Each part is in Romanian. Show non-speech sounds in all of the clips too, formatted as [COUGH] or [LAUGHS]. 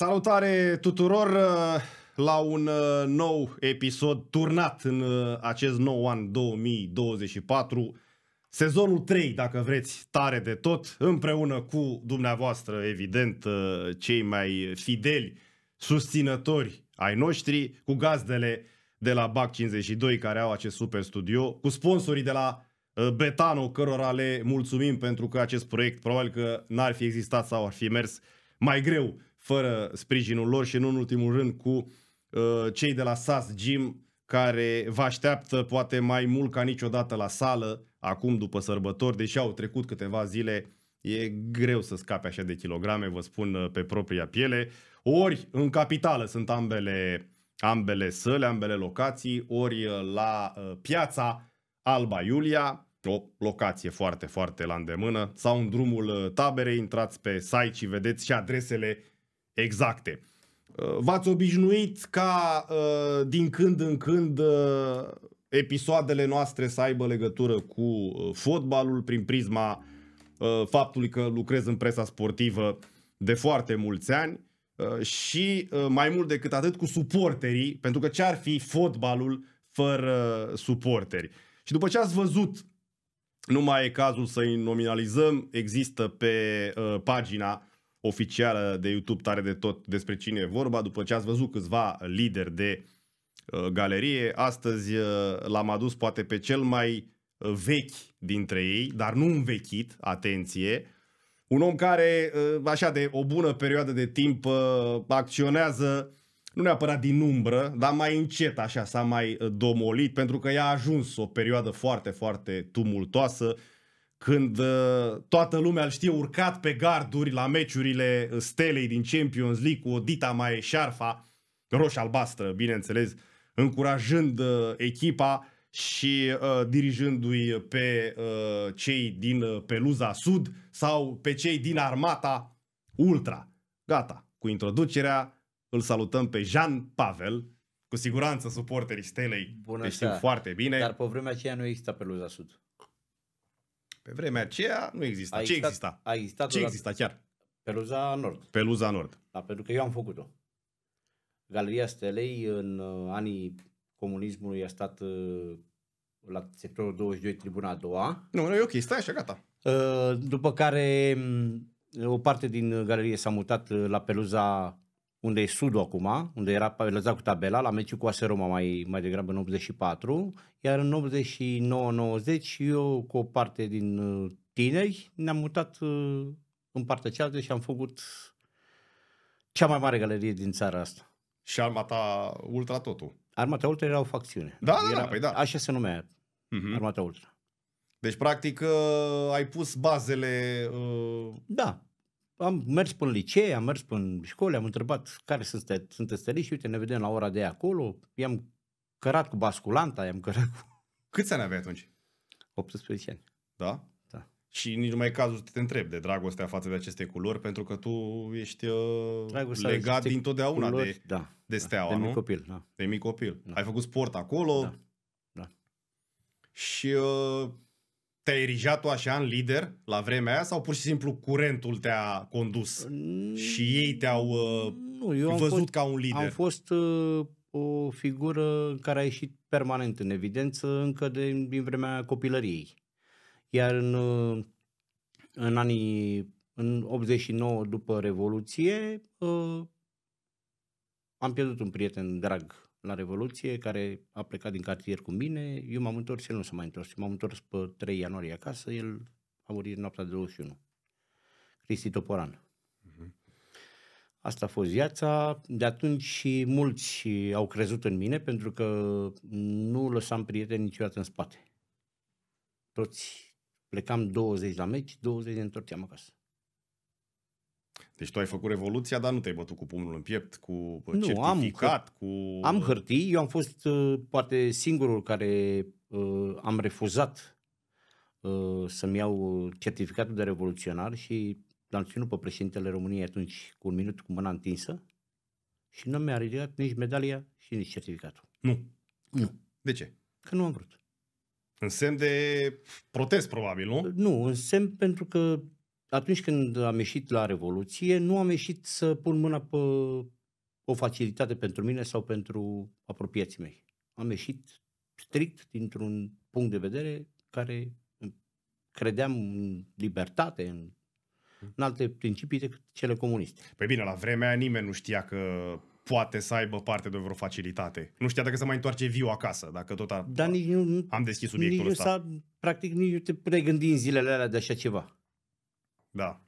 Salutare tuturor uh, la un uh, nou episod turnat în uh, acest nou an 2024, sezonul 3, dacă vreți, tare de tot, împreună cu dumneavoastră, evident, cei mai fideli susținători ai noștri, cu gazdele de la BAC 52 care au acest super studio, cu sponsorii de la Betano, cărora le mulțumim pentru că acest proiect probabil că n-ar fi existat sau ar fi mers mai greu fără sprijinul lor și nu în ultimul rând cu uh, cei de la SAS Gym care vă așteaptă poate mai mult ca niciodată la sală acum după sărbători, deși au trecut câteva zile, e greu să scape așa de kilograme, vă spun uh, pe propria piele. Ori în capitală sunt ambele, ambele săle, ambele locații, ori uh, la piața Alba Iulia, o locație foarte, foarte la îndemână, sau în drumul taberei, intrați pe site și vedeți și adresele exacte. Uh, v-ați obișnuit ca uh, din când în când uh, episoadele noastre să aibă legătură cu fotbalul prin prisma faptului că lucrez în presa sportivă de foarte mulți ani și mai mult decât atât cu suporterii, pentru că ce ar fi fotbalul fără suporteri. Și după ce ați văzut, nu mai e cazul să-i nominalizăm, există pe pagina oficială de YouTube tare de tot despre cine e vorba, după ce ați văzut câțiva lideri de uh, galerie, astăzi uh, l-am adus poate pe cel mai uh, vechi dintre ei, dar nu învechit, atenție, un om care așa de o bună perioadă de timp acționează nu neapărat din umbră, dar mai încet așa s-a mai domolit pentru că i-a ajuns o perioadă foarte, foarte tumultoasă când uh, toată lumea îl știe urcat pe garduri la meciurile uh, stelei din Champions League cu Odita Mae Șarfa, roș-albastră, bineînțeles, încurajând uh, echipa și uh, dirijându-i pe uh, cei din Peluza Sud sau pe cei din Armata Ultra. Gata, cu introducerea îl salutăm pe Jean Pavel, cu siguranță suporterii Stelei Bună știu foarte bine. Dar pe vremea aceea nu exista Peluza Sud. Pe vremea aceea nu exista. A existat, Ce exista? A existat Ce exista chiar? Peluza Nord. Peluza Nord. Da, pentru că eu am făcut-o. Galeria Stelei în uh, anii comunismului a stat uh, la sectorul 22, tribuna a doua. Nu, nu, e ok, stai așa, gata. Uh, după care mm, o parte din galerie s-a mutat la peluza unde e Sudul acum, unde era penalizat cu tabela, la meciul cu AS Roma mai, mai degrabă în 84, iar în 89-90 eu cu o parte din uh, tineri ne-am mutat uh, în partea cealaltă și am făcut cea mai mare galerie din țara asta. Și armata Ultra totul. Armata Ultra era o facțiune. Da, da, da era, da, păi da. Așa se numea uh-huh. Mhm. armata Ultra. Deci, practic, uh, ai pus bazele... Uh... Da, am mers până licee, am mers până școli, am întrebat care sunt, sunteți și uite ne vedem la ora de acolo, i-am cărat cu basculanta, i-am cărat cu... [LAUGHS] Câți ani aveai atunci? 18 ani. Da? Da. Și nici nu mai e cazul să te întreb de dragostea față de aceste culori, pentru că tu ești uh, legat totdeauna culori, da, de, da, de steaua, da, de nu? Mic copil, da. De mic copil. Da. Ai făcut sport acolo. Da. da. Și uh, te-ai erijat tu așa în lider la vremea aia sau pur și simplu curentul te-a condus mm, și ei te-au uh, nu, eu văzut fost, ca un lider? Am fost uh, o figură care a ieșit permanent în evidență încă de, din vremea copilăriei. Iar în, uh, în anii în 89 după Revoluție uh, am pierdut un prieten drag la Revoluție, care a plecat din cartier cu mine, eu m-am întors, el nu s-a mai întors. M-am întors pe 3 ianuarie acasă, el a murit noaptea de 21. Cristi Toporan. Uh-huh. Asta a fost viața. De atunci și mulți au crezut în mine pentru că nu lăsam prieteni niciodată în spate. Toți plecam 20 la meci, 20 ne întorceam acasă. Deci tu ai făcut revoluția, dar nu te-ai bătut cu pumnul în piept, cu nu, certificat, am, cu... Am hârtii, eu am fost uh, poate singurul care uh, am refuzat uh, să-mi iau certificatul de revoluționar și l-am ținut pe președintele României atunci cu un minut cu mâna întinsă și nu mi-a ridicat nici medalia și nici certificatul. Nu. Nu. De ce? Că nu am vrut. În semn de protest, probabil, nu? Nu, în semn pentru că atunci când am ieșit la Revoluție, nu am ieșit să pun mâna pe o facilitate pentru mine sau pentru apropiații mei. Am ieșit strict dintr-un punct de vedere care credeam în libertate, în, hmm. în alte principii decât cele comuniste. Păi bine, la vremea nimeni nu știa că poate să aibă parte de vreo facilitate. Nu știa dacă se mai întoarce viu acasă, dacă tot a, Dar nici nu, am deschis subiectul nici ăsta. Nu practic nici nu te puteai gândi în zilele alea de așa ceva. Da.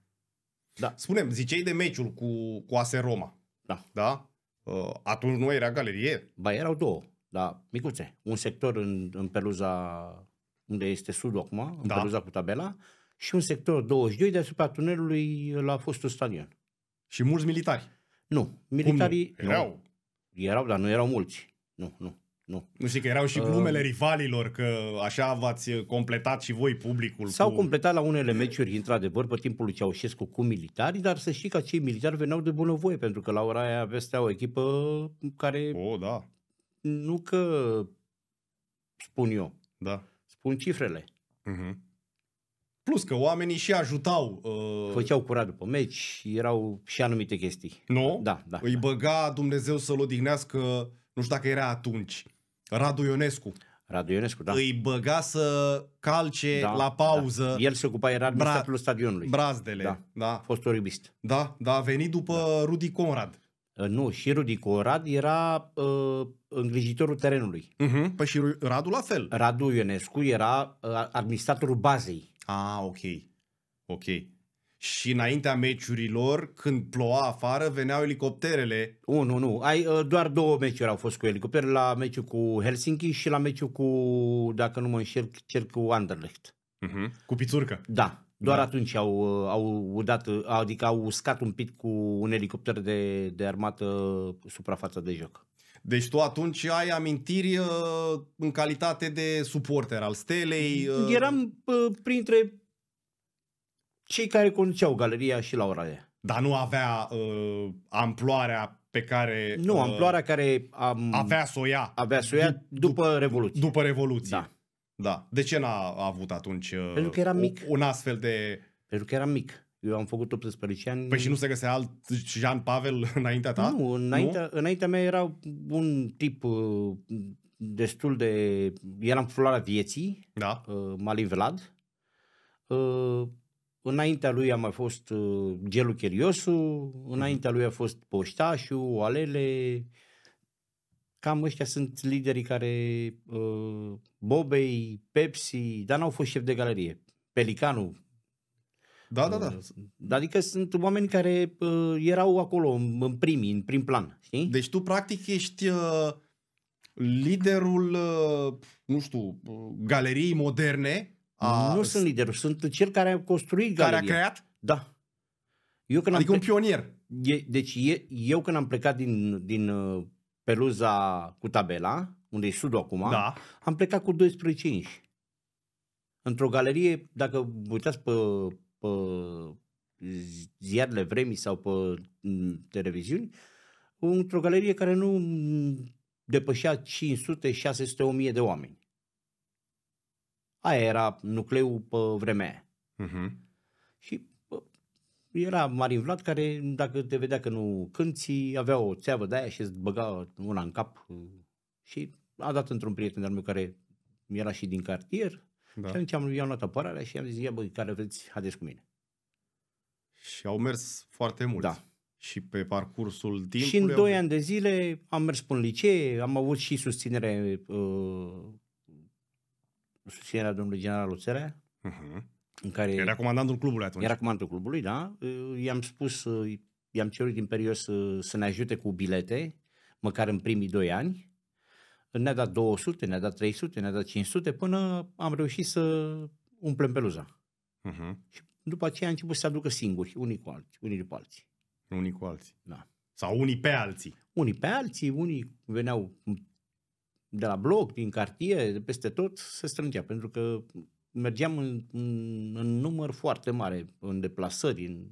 da. Spunem, ziceai de meciul cu, cu Ase Roma. Da. Da? Uh, atunci nu era galerie? Ba, erau două, dar micuțe. Un sector în, în peluza unde este sudul acum, în da. peluza cu tabela, și un sector 22 deasupra tunelului la fostul stadion. Și mulți militari? Nu, militarii Cum nu? Erau. Nu, erau, dar nu erau mulți. Nu, nu nu. Nu știi că erau și glumele uh, rivalilor, că așa v-ați completat și voi publicul. S-au cu... completat la unele meciuri, într-adevăr, pe timpul lui Ceaușescu cu militari, dar să știi că acei militari veneau de bunăvoie, pentru că la ora aia vestea o echipă care... O, oh, da. Nu că spun eu. Da. Spun cifrele. Uh-huh. Plus că oamenii și ajutau. Uh... Făceau curat după meci, erau și anumite chestii. Nu? Da, da. Îi da. băga Dumnezeu să-l odihnească nu știu dacă era atunci, Radu Ionescu. Radu Ionescu, da. Îi băga să calce da, la pauză. Da. El se ocupa, era administratorul Bra- stadionului. Brazdele, da. da. Fost oribist. Da, da, a venit după da. Rudi Conrad. Uh, nu, și Rudi Conrad era uh, îngrijitorul terenului. Uh-huh. Păi și Radu la fel. Radu Ionescu era uh, administratorul bazei. Ah, ok. Ok și înaintea meciurilor, când ploua afară, veneau elicopterele. Uh, nu, nu, ai, ă, doar două meciuri au fost cu elicopter, la meciul cu Helsinki și la meciul cu, dacă nu mă înșel, cel cu Anderlecht. Uh-huh. Cu pițurcă. Da, doar da. atunci au, ă, au udat, adică au uscat un pic cu un elicopter de, de armată suprafața de joc. Deci tu atunci ai amintiri uh, în calitate de suporter al Stelei. Uh... Eram uh, printre cei care conduceau galeria și la ora aia. Dar nu avea uh, amploarea pe care... Nu, uh, amploarea care... Am, avea să o ia. Avea să o ia după Revoluție. După Revoluție. Da. da. De ce n-a avut atunci uh, Pentru că era mic. un astfel de... Pentru că era mic. Eu am făcut 18 ani. Păi și nu se găsea alt Jean Pavel [LAUGHS] înaintea ta? Nu, înaintea, nu? înaintea mea era un tip uh, destul de... Eram floarea vieții, da. uh, Malin Vlad. Uh, Înaintea lui a mai fost uh, Gelu Cheriosu, înaintea mhm. lui a fost Poștașu, Alele, cam ăștia sunt liderii care, uh, Bobei, Pepsi, dar n-au fost șef de galerie. Pelicanu. Da, da, da. Uh, adică sunt oameni care uh, erau acolo în primii, în prim plan, știi? Deci tu practic ești uh, liderul, uh, nu știu, uh, galeriei moderne a, nu sunt liderul, sunt cel care a construit care galeria. Care a creat? Da. Eu când adică am plec... un pionier. E, deci e, eu când am plecat din, din uh, peluza cu tabela, unde e sudul acum, da. am plecat cu 12 Într-o galerie, dacă uitați pe, pe ziarele vremii sau pe mm, televiziuni, într-o galerie care nu depășea 500, 600, 1000 de oameni. Aia era nucleul pe vremea aia. Uh-huh. Și bă, era Marin Vlad care, dacă te vedea că nu cânti, avea o țeavă de aia și îți băga una în cap. Mm. Și a dat într-un prieten al meu care era și din cartier. Da. Și atunci am, i-am luat apărarea și am zis, ia băi, care vreți, haideți cu mine. Și au mers foarte mult. Da. Și pe parcursul timpului... Și în 2 ani de zile am mers până în licee, am avut și susținere uh, susținerea domnului general Oțere, uh-huh. Mhm. în care... Era comandantul clubului atunci. Era comandantul clubului, da. I-am spus, i-am cerut imperios să, să ne ajute cu bilete, măcar în primii doi ani. Ne-a dat 200, ne-a dat 300, ne-a dat 500, până am reușit să umplem peluza. Uh-huh. Și după aceea a început să se aducă singuri, unii cu alții, unii după alții. Unii cu alții. Da. Sau unii pe alții. Unii pe alții, unii veneau de la bloc, din cartier, de peste tot, se strângea, pentru că mergeam în, în, în număr foarte mare, în deplasări, în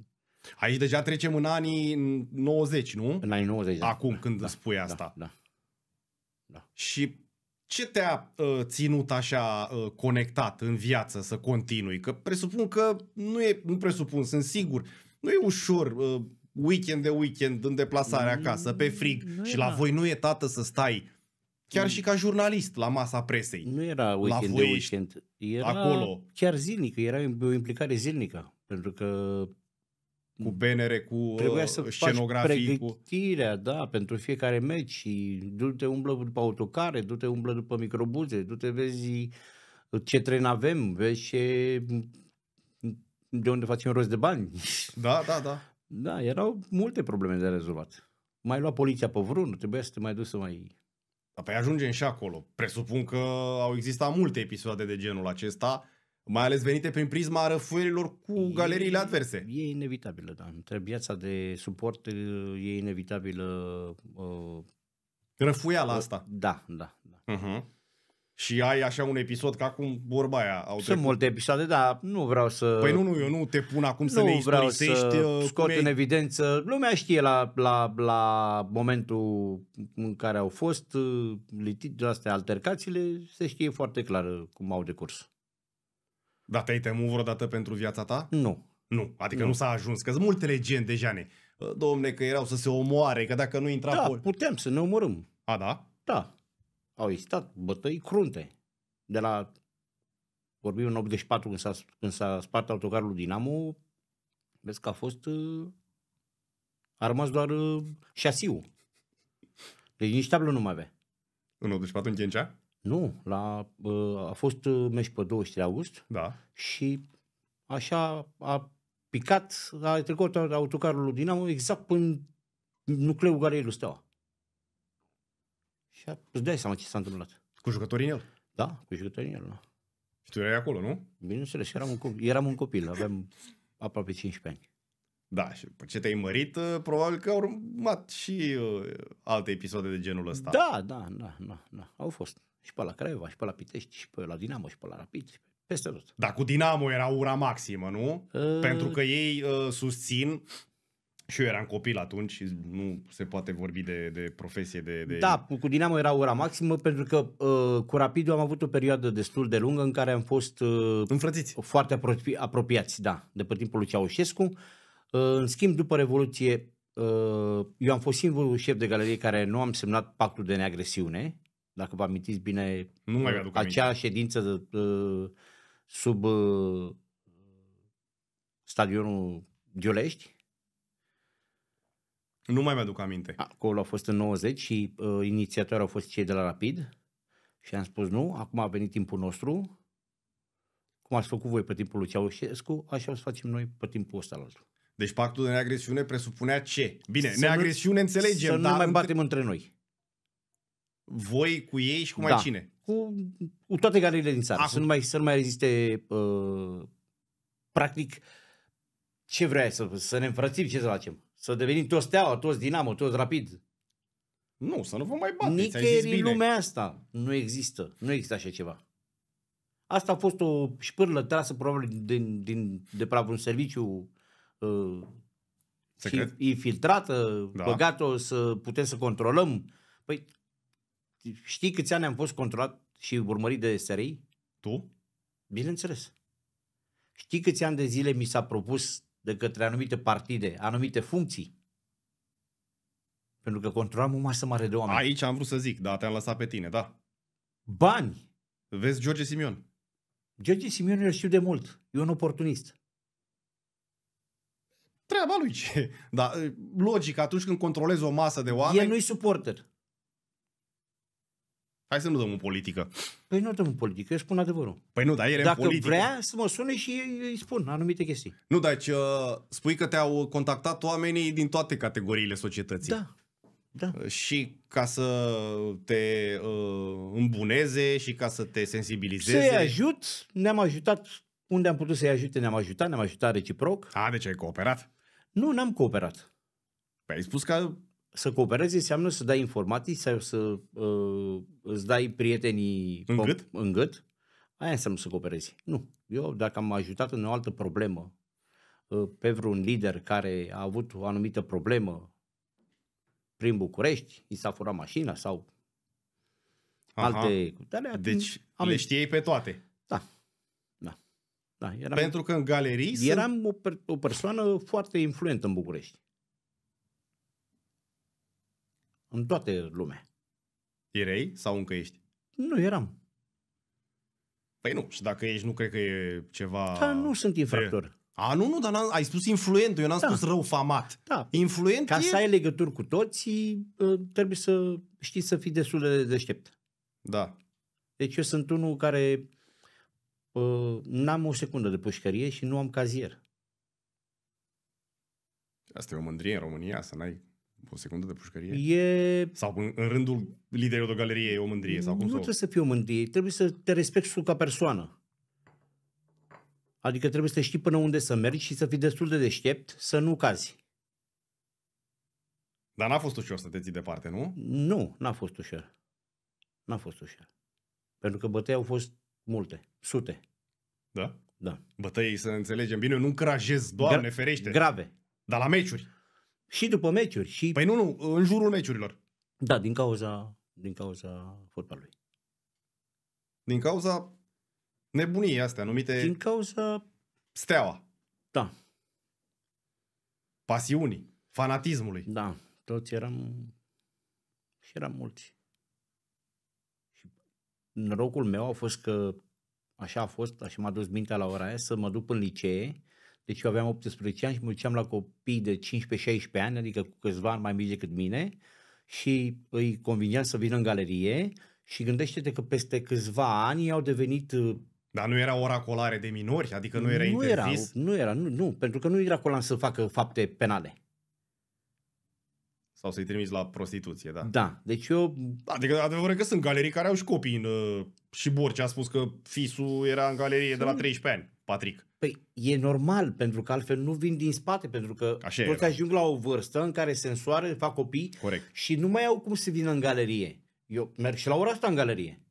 Aici deja trecem în anii 90, nu? În anii 90. Da. Acum da, când da, spui da, asta. Da, da, da. Și ce te-a uh, ținut așa uh, conectat în viață să continui? Că presupun că nu e, nu presupun, sunt sigur, nu e ușor uh, weekend de weekend în deplasare acasă, pe frig nu și la da. voi nu e tată să stai Chiar mm. și ca jurnalist la masa presei. Nu era weekend la de weekend. Era acolo. chiar zilnic, era o implicare zilnică. Pentru că cu BNR, cu Trebuia uh, să scenografii. Faci pregătirea, cu... da, pentru fiecare meci și du-te umblă după autocare, du-te umblă după microbuze, du-te vezi ce tren avem, vezi ce... de unde facem rost de bani. Da, da, da. Da, erau multe probleme de rezolvat. Mai lua poliția pe vreun, trebuia să te mai duci să mai dar păi ajungem și acolo. Presupun că au existat multe episoade de genul acesta, mai ales venite prin prisma răfuierilor cu e, galeriile adverse. E inevitabilă, da. Între viața de suport e inevitabilă... Uh, Răfuiala asta. Da, da. da. Uh-huh și ai așa un episod ca acum vorba aia. Au Sunt trecut. multe episoade, dar nu vreau să... Păi nu, nu, eu nu te pun acum nu să ne vreau să uh, scot ai... în evidență. Lumea știe la, la, la momentul în care au fost uh, litigi astea, altercațiile, se știe foarte clar uh, cum au decurs. Dar te-ai temut vreodată pentru viața ta? Nu. Nu, adică nu, nu s-a ajuns, că sunt multe legende, Jane. Domne, că erau să se omoare, că dacă nu intra... Da, pol... putem să ne omorâm. A, da? Da au existat bătăi crunte. De la, vorbim în 84 când s-a, când s-a spart autocarul Dinamo, vezi că a fost, uh, a rămas doar uh, șasiu. Deci nici tablă nu mai avea. În 84 în Ghencea? Nu, la, uh, a fost meci pe 23 august da. și așa a picat, a trecut autocarul Dinamo exact până nucleul garei lui Steaua. Și îți dai seama ce s-a întâmplat. Cu jucătorii în el? Da, cu jucătorii în el. Da. Și tu erai acolo, nu? Bineînțeles, eram un copil, eram un copil aveam aproape 15 ani. Da, și după ce te-ai mărit, uh, probabil că au urmat și uh, alte episoade de genul ăsta. Da, da, da, da, da. au fost. Și pe la Craiova, și pe la Pitești, și pe la Dinamo, și pe la Rapid, peste tot. Dar cu Dinamo era ura maximă, nu? Uh... Pentru că ei uh, susțin și eu eram copil atunci și nu se poate vorbi de, de profesie de, de... Da, cu Dinamo era ora maximă pentru că uh, cu Rapidul am avut o perioadă destul de lungă în care am fost uh, Înfrățiți. foarte apropi- apropiați, da, de pe timpul lui Ceaușescu. Uh, în schimb, după Revoluție, uh, eu am fost singurul șef de galerie care nu am semnat pactul de neagresiune, dacă vă amintiți bine nu mai aduc uh, acea aminte. ședință de, uh, sub uh, stadionul Giolești nu mai mi-aduc aminte. Acolo a fost în 90 și uh, inițiatorii au fost cei de la Rapid și am spus nu, acum a venit timpul nostru, cum ați făcut voi pe timpul lui Ceaușescu, așa o să facem noi pe timpul ăsta al altul. Deci pactul de neagresiune presupunea ce? Bine, să neagresiune nu, înțelegem, să dar... nu mai batem între noi. Voi cu ei și cu mai da. cine? Cu, cu toate galerile din țară. Să nu mai, să nu mai reziste uh, practic ce vrea să, să ne înfrățim, ce să facem. Să devenim toți Steaua, toți Dinamo, toți Rapid. Nu, să nu vă mai bateți, Nicăieri în lumea asta nu există. Nu există așa ceva. Asta a fost o șpârlă trasă probabil din, din, de un serviciu uh, Secret? infiltrată, da. băgat-o să putem să controlăm. Păi știi câți ani am fost controlat și urmărit de SRI? Tu? Bineînțeles. Știi câți ani de zile mi s-a propus de către anumite partide, anumite funcții. Pentru că controlam o masă mare de oameni. Aici am vrut să zic, da, te-am lăsat pe tine, da. Bani! Vezi George Simion. George Simion îl știu de mult. E un oportunist. Treaba lui ce? Da, logic, atunci când controlezi o masă de oameni... El nu-i suporter. Hai să nu dăm în politică. Păi nu dăm în politică, eu spun adevărul. Păi nu, dar el Dacă în politică. vrea să mă sune și îi spun anumite chestii. Nu, dar deci, uh, spui că te-au contactat oamenii din toate categoriile societății. Da. Da. Uh, și ca să te uh, îmbuneze și ca să te sensibilizeze. Să-i ajut, ne-am ajutat unde am putut să-i ajute, ne-am ajutat, ne-am ajutat reciproc. A, deci ai cooperat? Nu, n-am cooperat. Păi ai spus că să cooperezi înseamnă să dai informații sau să uh, îți dai prietenii în gât? în gât. Aia înseamnă să cooperezi. Nu. Eu, dacă am ajutat în o altă problemă uh, pe vreun lider care a avut o anumită problemă prin București, i s-a furat mașina sau Aha. alte... Dar deci am... le știei pe toate. Da. Da. da. Eram, Pentru că în galerii Eram sunt... o, per- o persoană foarte influentă în București. În toată lumea. Erei sau încă ești? Nu eram. Păi nu, și dacă ești, nu cred că e ceva... Da, nu sunt infractor. E... A, nu, nu, dar ai spus influent, eu n-am da. spus rău famat. Da. Influent Ca e... să ai legături cu toți, ă, trebuie să știi să fii destul de deștept. Da. Deci eu sunt unul care ă, n-am o secundă de pușcărie și nu am cazier. Asta e o mândrie în România, să n-ai o secundă de pușcărie? E... Sau în, în rândul liderului de galerie e o mândrie? Sau cum nu sau? trebuie să fii o mândrie, trebuie să te respecti tu ca persoană. Adică trebuie să știi până unde să mergi și să fii destul de deștept să nu cazi. Dar n-a fost ușor să te ții departe, nu? Nu, n-a fost ușor. N-a fost ușor. Pentru că bătăi au fost multe, sute. Da? Da. Bătăi, să înțelegem bine, eu nu încrajez, Doamne Gra- ferește. Grave. Dar la meciuri. Și după meciuri. Și... Păi nu, nu, în jurul meciurilor. Da, din cauza, din cauza fotbalului. Din cauza nebuniei astea numite... Din cauza... Steaua. Da. Pasiunii, fanatismului. Da, toți eram... Și eram mulți. Și norocul meu a fost că așa a fost, așa m-a dus mintea la ora aia, să mă duc în licee deci eu aveam 18 ani și mă duceam la copii de 15-16 ani, adică cu câțiva ani mai mici decât mine, și îi convineam să vină în galerie și gândește-te că peste câțiva ani au devenit uh, dar nu era oracolare de minori? Adică nu era nu interzis? Era, nu era, nu, nu, pentru că nu era colan să facă fapte penale. Sau să-i trimiți la prostituție, da. Da, deci eu... Adică adevărul că sunt galerii care au și copii în... Uh, și borci a spus că fisul era în galerie de la 13 ani, Patrick. Păi e normal, pentru că altfel nu vin din spate, pentru că Așa toți era. Da. ajung la o vârstă în care se însoară, fac copii Corect. și nu mai au cum să vină în galerie. Eu merg și la ora asta în galerie.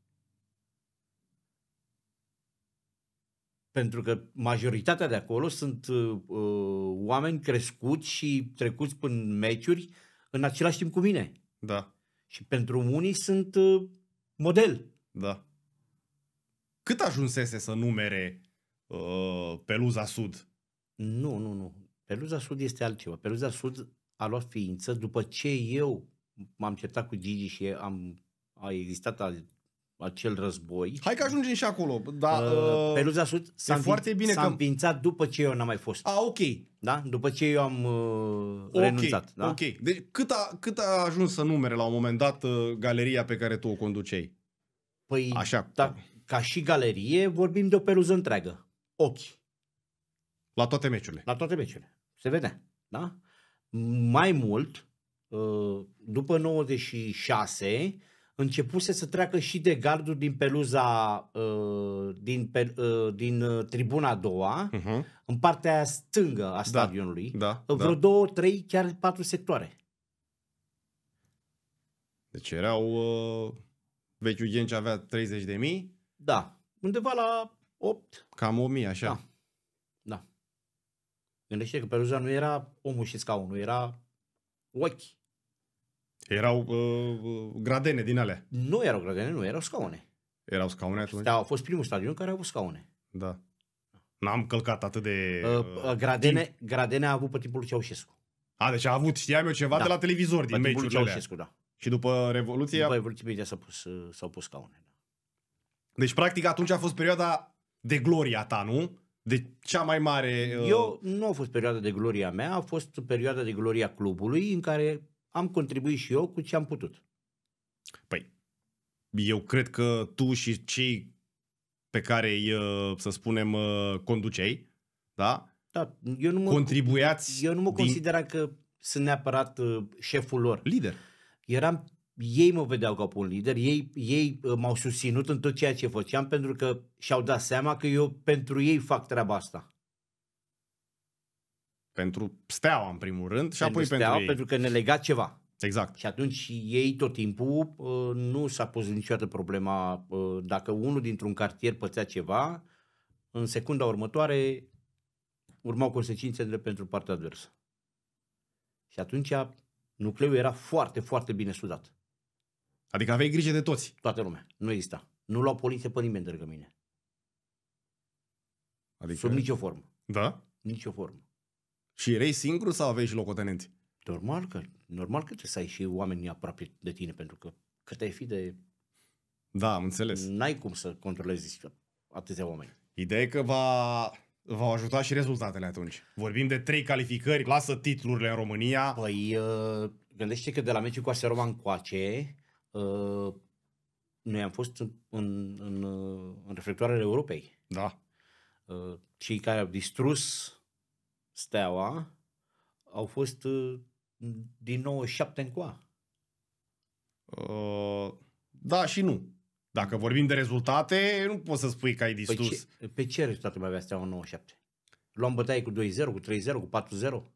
pentru că majoritatea de acolo sunt uh, uh oameni crescuți și trecuți până meciuri în același timp cu mine. Da. Și pentru unii sunt uh, model. Da. Cât ajunsese să numere uh, Peluza Sud? Nu, nu, nu. Peluza Sud este altceva. Peluza Sud a luat ființă după ce eu m-am certat cu Gigi și am a existat acel război. Hai că ajungem și acolo. Da, uh, uh Peluza Sud s-a, învin- s că... după ce eu n-am mai fost. A, ok. Da? După ce eu am uh, okay, renunțat. Da? Ok. Deci cât a, cât a ajuns să numere la un moment dat uh, galeria pe care tu o conduceai? Păi, Așa. Da, ca și galerie, vorbim de o peluză întreagă. Ochi. La toate meciurile. La toate meciurile. Se vedea. Da? Mai mult, uh, după 96, începuse să treacă și de gardul din peluza uh, din, pe, uh, din uh, tribuna a doua, uh-huh. în partea stângă a da, stadionului, da, da, în vreo da. două, trei, chiar patru sectoare. Deci erau... Uh, veciu Genci avea 30 de mii? Da, undeva la 8. Cam 1000, așa. Da. da. Gândește că peluza nu era omul și scaunul, era ochi. Erau uh, uh, gradene din alea. Nu erau gradene, nu, erau scaune. Erau scaune atunci? Da, au fost primul stadion care a avut scaune. Da. N-am călcat atât de... Uh, uh, uh gradene, timp. gradene a avut pe timpul lui Ceaușescu. A, deci a avut, știam eu ceva da. de la televizor din meciurile Ceaușescu, alea. da. Și după Revoluție... După Revoluție, s-au pus, s-au pus scaune. Da. Deci, practic, atunci a fost perioada de gloria ta, nu? De cea mai mare... Uh... Eu nu a fost perioada de gloria mea, a fost perioada de gloria clubului în care am contribuit și eu cu ce am putut. Păi, eu cred că tu și cei pe care îi, să spunem, conducei, da? Da, eu nu mă, contribuiați Eu nu mă din... consideram că sunt neapărat șeful lor. Lider. Eram, ei mă vedeau ca un lider, ei, ei m-au susținut în tot ceea ce făceam pentru că și-au dat seama că eu pentru ei fac treaba asta. Pentru steaua, în primul rând, și pentru apoi steaua, pentru ei. Pentru că ne lega ceva. Exact. Și atunci ei tot timpul uh, nu s-a pus niciodată problema uh, dacă unul dintr-un cartier pățea ceva, în secunda următoare urmau consecințele pentru partea adversă. Și atunci nucleul era foarte, foarte bine sudat. Adică aveai grijă de toți. Toată lumea. Nu exista. Nu luau poliție pe nimeni de mine. Adică... Sub nicio formă. Da? Nicio formă. Și erai singur sau aveai și locotenenți? Normal că, normal că trebuie să ai și oameni aproape de tine, pentru că cât ai fi de... Da, am înțeles. N-ai cum să controlezi atâția oameni. Ideea e că va, v-au ajutat și rezultatele atunci. Vorbim de trei calificări, lasă titlurile în România. Păi, uh, gândește că de la meciul cu Asia Roma încoace, uh, noi am fost în, în, în, uh, în reflectoarele Europei. Da. Cei care au distrus Steaua au fost uh, din 97 încoa. Uh, da și nu. Dacă vorbim de rezultate, nu poți să spui că ai păi distrus. Pe ce, pe păi ce rezultate mai avea Steaua în 97? Luam bătaie cu 2-0, cu 3-0, cu 4-0?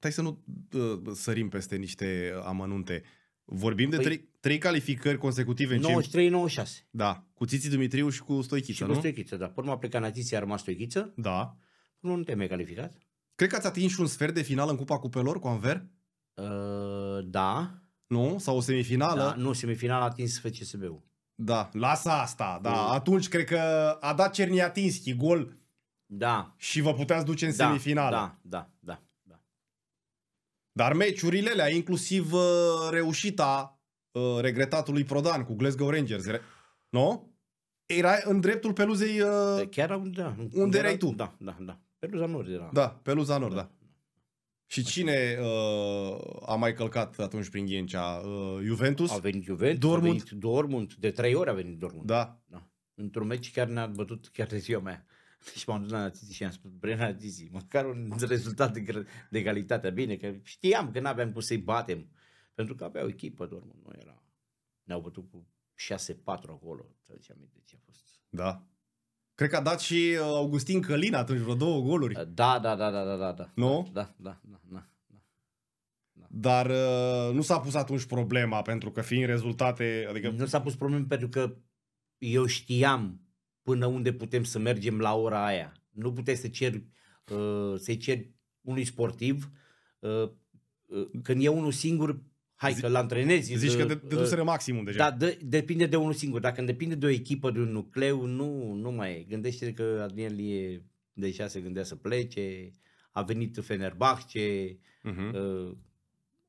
Hai să nu uh, sărim peste niște amănunte. Uh, Vorbim păi... de trei, trei calificări consecutive. 93-96. Da, cu Țiții Dumitriu și cu Stoichiță, și nu? cu Stoichiță, da. Până a plecat Natiții, a rămas Stoichiță. Da. Nu, nu te-ai mai calificat. Cred că ați atins și un sfert de final în Cupa Cupelor cu Anver? Uh, da. Nu? Sau o semifinală? Da, nu, semifinală a atins FCSB-ul. Da, lasă asta, da. Uh. Atunci cred că a dat Cerniatinski gol. Da. Și vă puteați duce în da, semifinală. Da, da, da. Dar meciurile le-a inclusiv uh, reușita uh, regretatului Prodan cu Glasgow Rangers, re- nu? Era în dreptul peluzei... Uh, Chiar da. Unde unde erai tu? Da, da, da. Peluza Nord era. Da, Peluza Nord, da. da. Și cine uh, a mai călcat atunci prin Ghencea? Uh, Juventus? A venit Juventus, Dortmund. a venit Dortmund, de trei ori a venit Dortmund. Da. da. Într-un meci chiar ne-a bătut chiar de ziua mea. Și m-am dus la Narcizii și am spus, bre Narcizii, măcar un rezultat de, de calitate. Bine, că știam că n-aveam cum să-i batem, pentru că avea o echipă, Dortmund nu era. Ne-au bătut cu 6-4 acolo, să zice aminte ce a fost. Da. Cred că a dat și uh, Augustin Călin atunci vreo două goluri. Uh, da, da, da, da, da, da. da. Nu? Da, da, da, da. da. Dar uh, nu s-a pus atunci problema pentru că fiind rezultate, adică... Nu s-a pus problema pentru că eu știam până unde putem să mergem la ora aia. Nu puteai să ceri, uh, să ceri unui sportiv uh, uh, când e unul singur hai că l-antrenezi. Zici că uh, te, te duseră uh, maximum deja. Da, de, depinde de unul singur. Dacă depinde de o echipă, de un nucleu, nu, nu mai e. Gândește că Adrian e deja se gândea să plece, a venit Fenerbahce, uh-huh.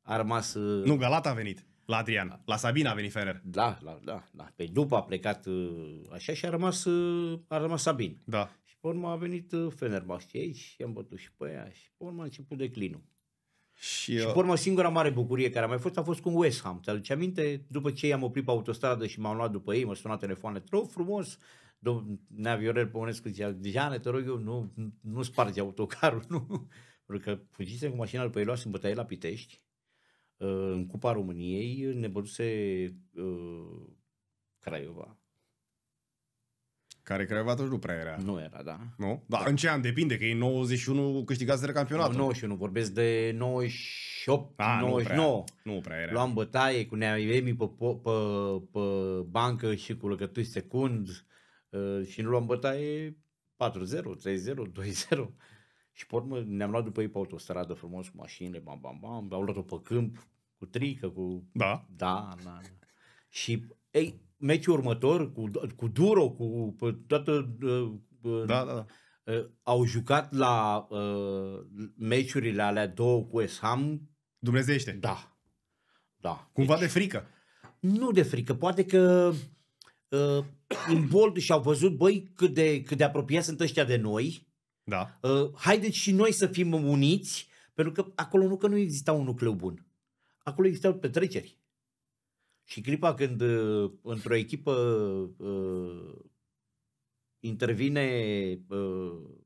a rămas... Uh, nu, Galata a venit. La Adrian, la Sabina a venit Fener. Da, la, da, da. Pe după a plecat uh, așa și a rămas, uh, a rămas Sabin. Da. Și pe urmă a venit uh, Fenerbahce aici și am bătut și pe ea și pe urmă a început declinul. Și, și pe urmă singura mare bucurie care a mai fost a fost cu West Ham. te aduce aminte? După ce i-am oprit pe autostradă și m-am luat după ei, mă sunat telefoane, trop frumos, Nea Viorel Pămânescu zicea, Diane, te rog eu, nu, nu sparge autocarul, [LAUGHS] nu. Pentru că fugise cu mașina după ei, luasem bătaie la Pitești în Cupa României ne băduse uh, Craiova. Care Craiova atunci nu prea era. Nu era, da. Nu? Dar da. în ce an? Depinde, că e 91 de campionatul. Nu, 91, vorbesc de 98, A, 99. Nu prea, nu prea era. Luam bătaie cu Neaivemi pe, pe, pe, pe bancă și cu lăcătui secund uh, și nu luam bătaie 4-0, 3-0, 2-0. Și pe urmă ne-am luat după ei pe autostradă frumos cu mașinile, bam, bam, bam, au luat-o pe câmp, cu trică, cu... Da. Da, da, da. Și, ei, meciul următor, cu, cu Duro, cu toată... Uh, da, da, da. Uh, au jucat la uh, meciurile alea două cu West Ham. Dumnezeiește. Da. Da. Cumva deci, de frică. Nu de frică, poate că uh, în bold și-au văzut, băi, cât de, cât de apropiat sunt ăștia de noi da. Uh, haideți și noi să fim uniți, pentru că acolo nu că nu exista un nucleu bun. Acolo existau petreceri. Și clipa când uh, într-o echipă uh, intervine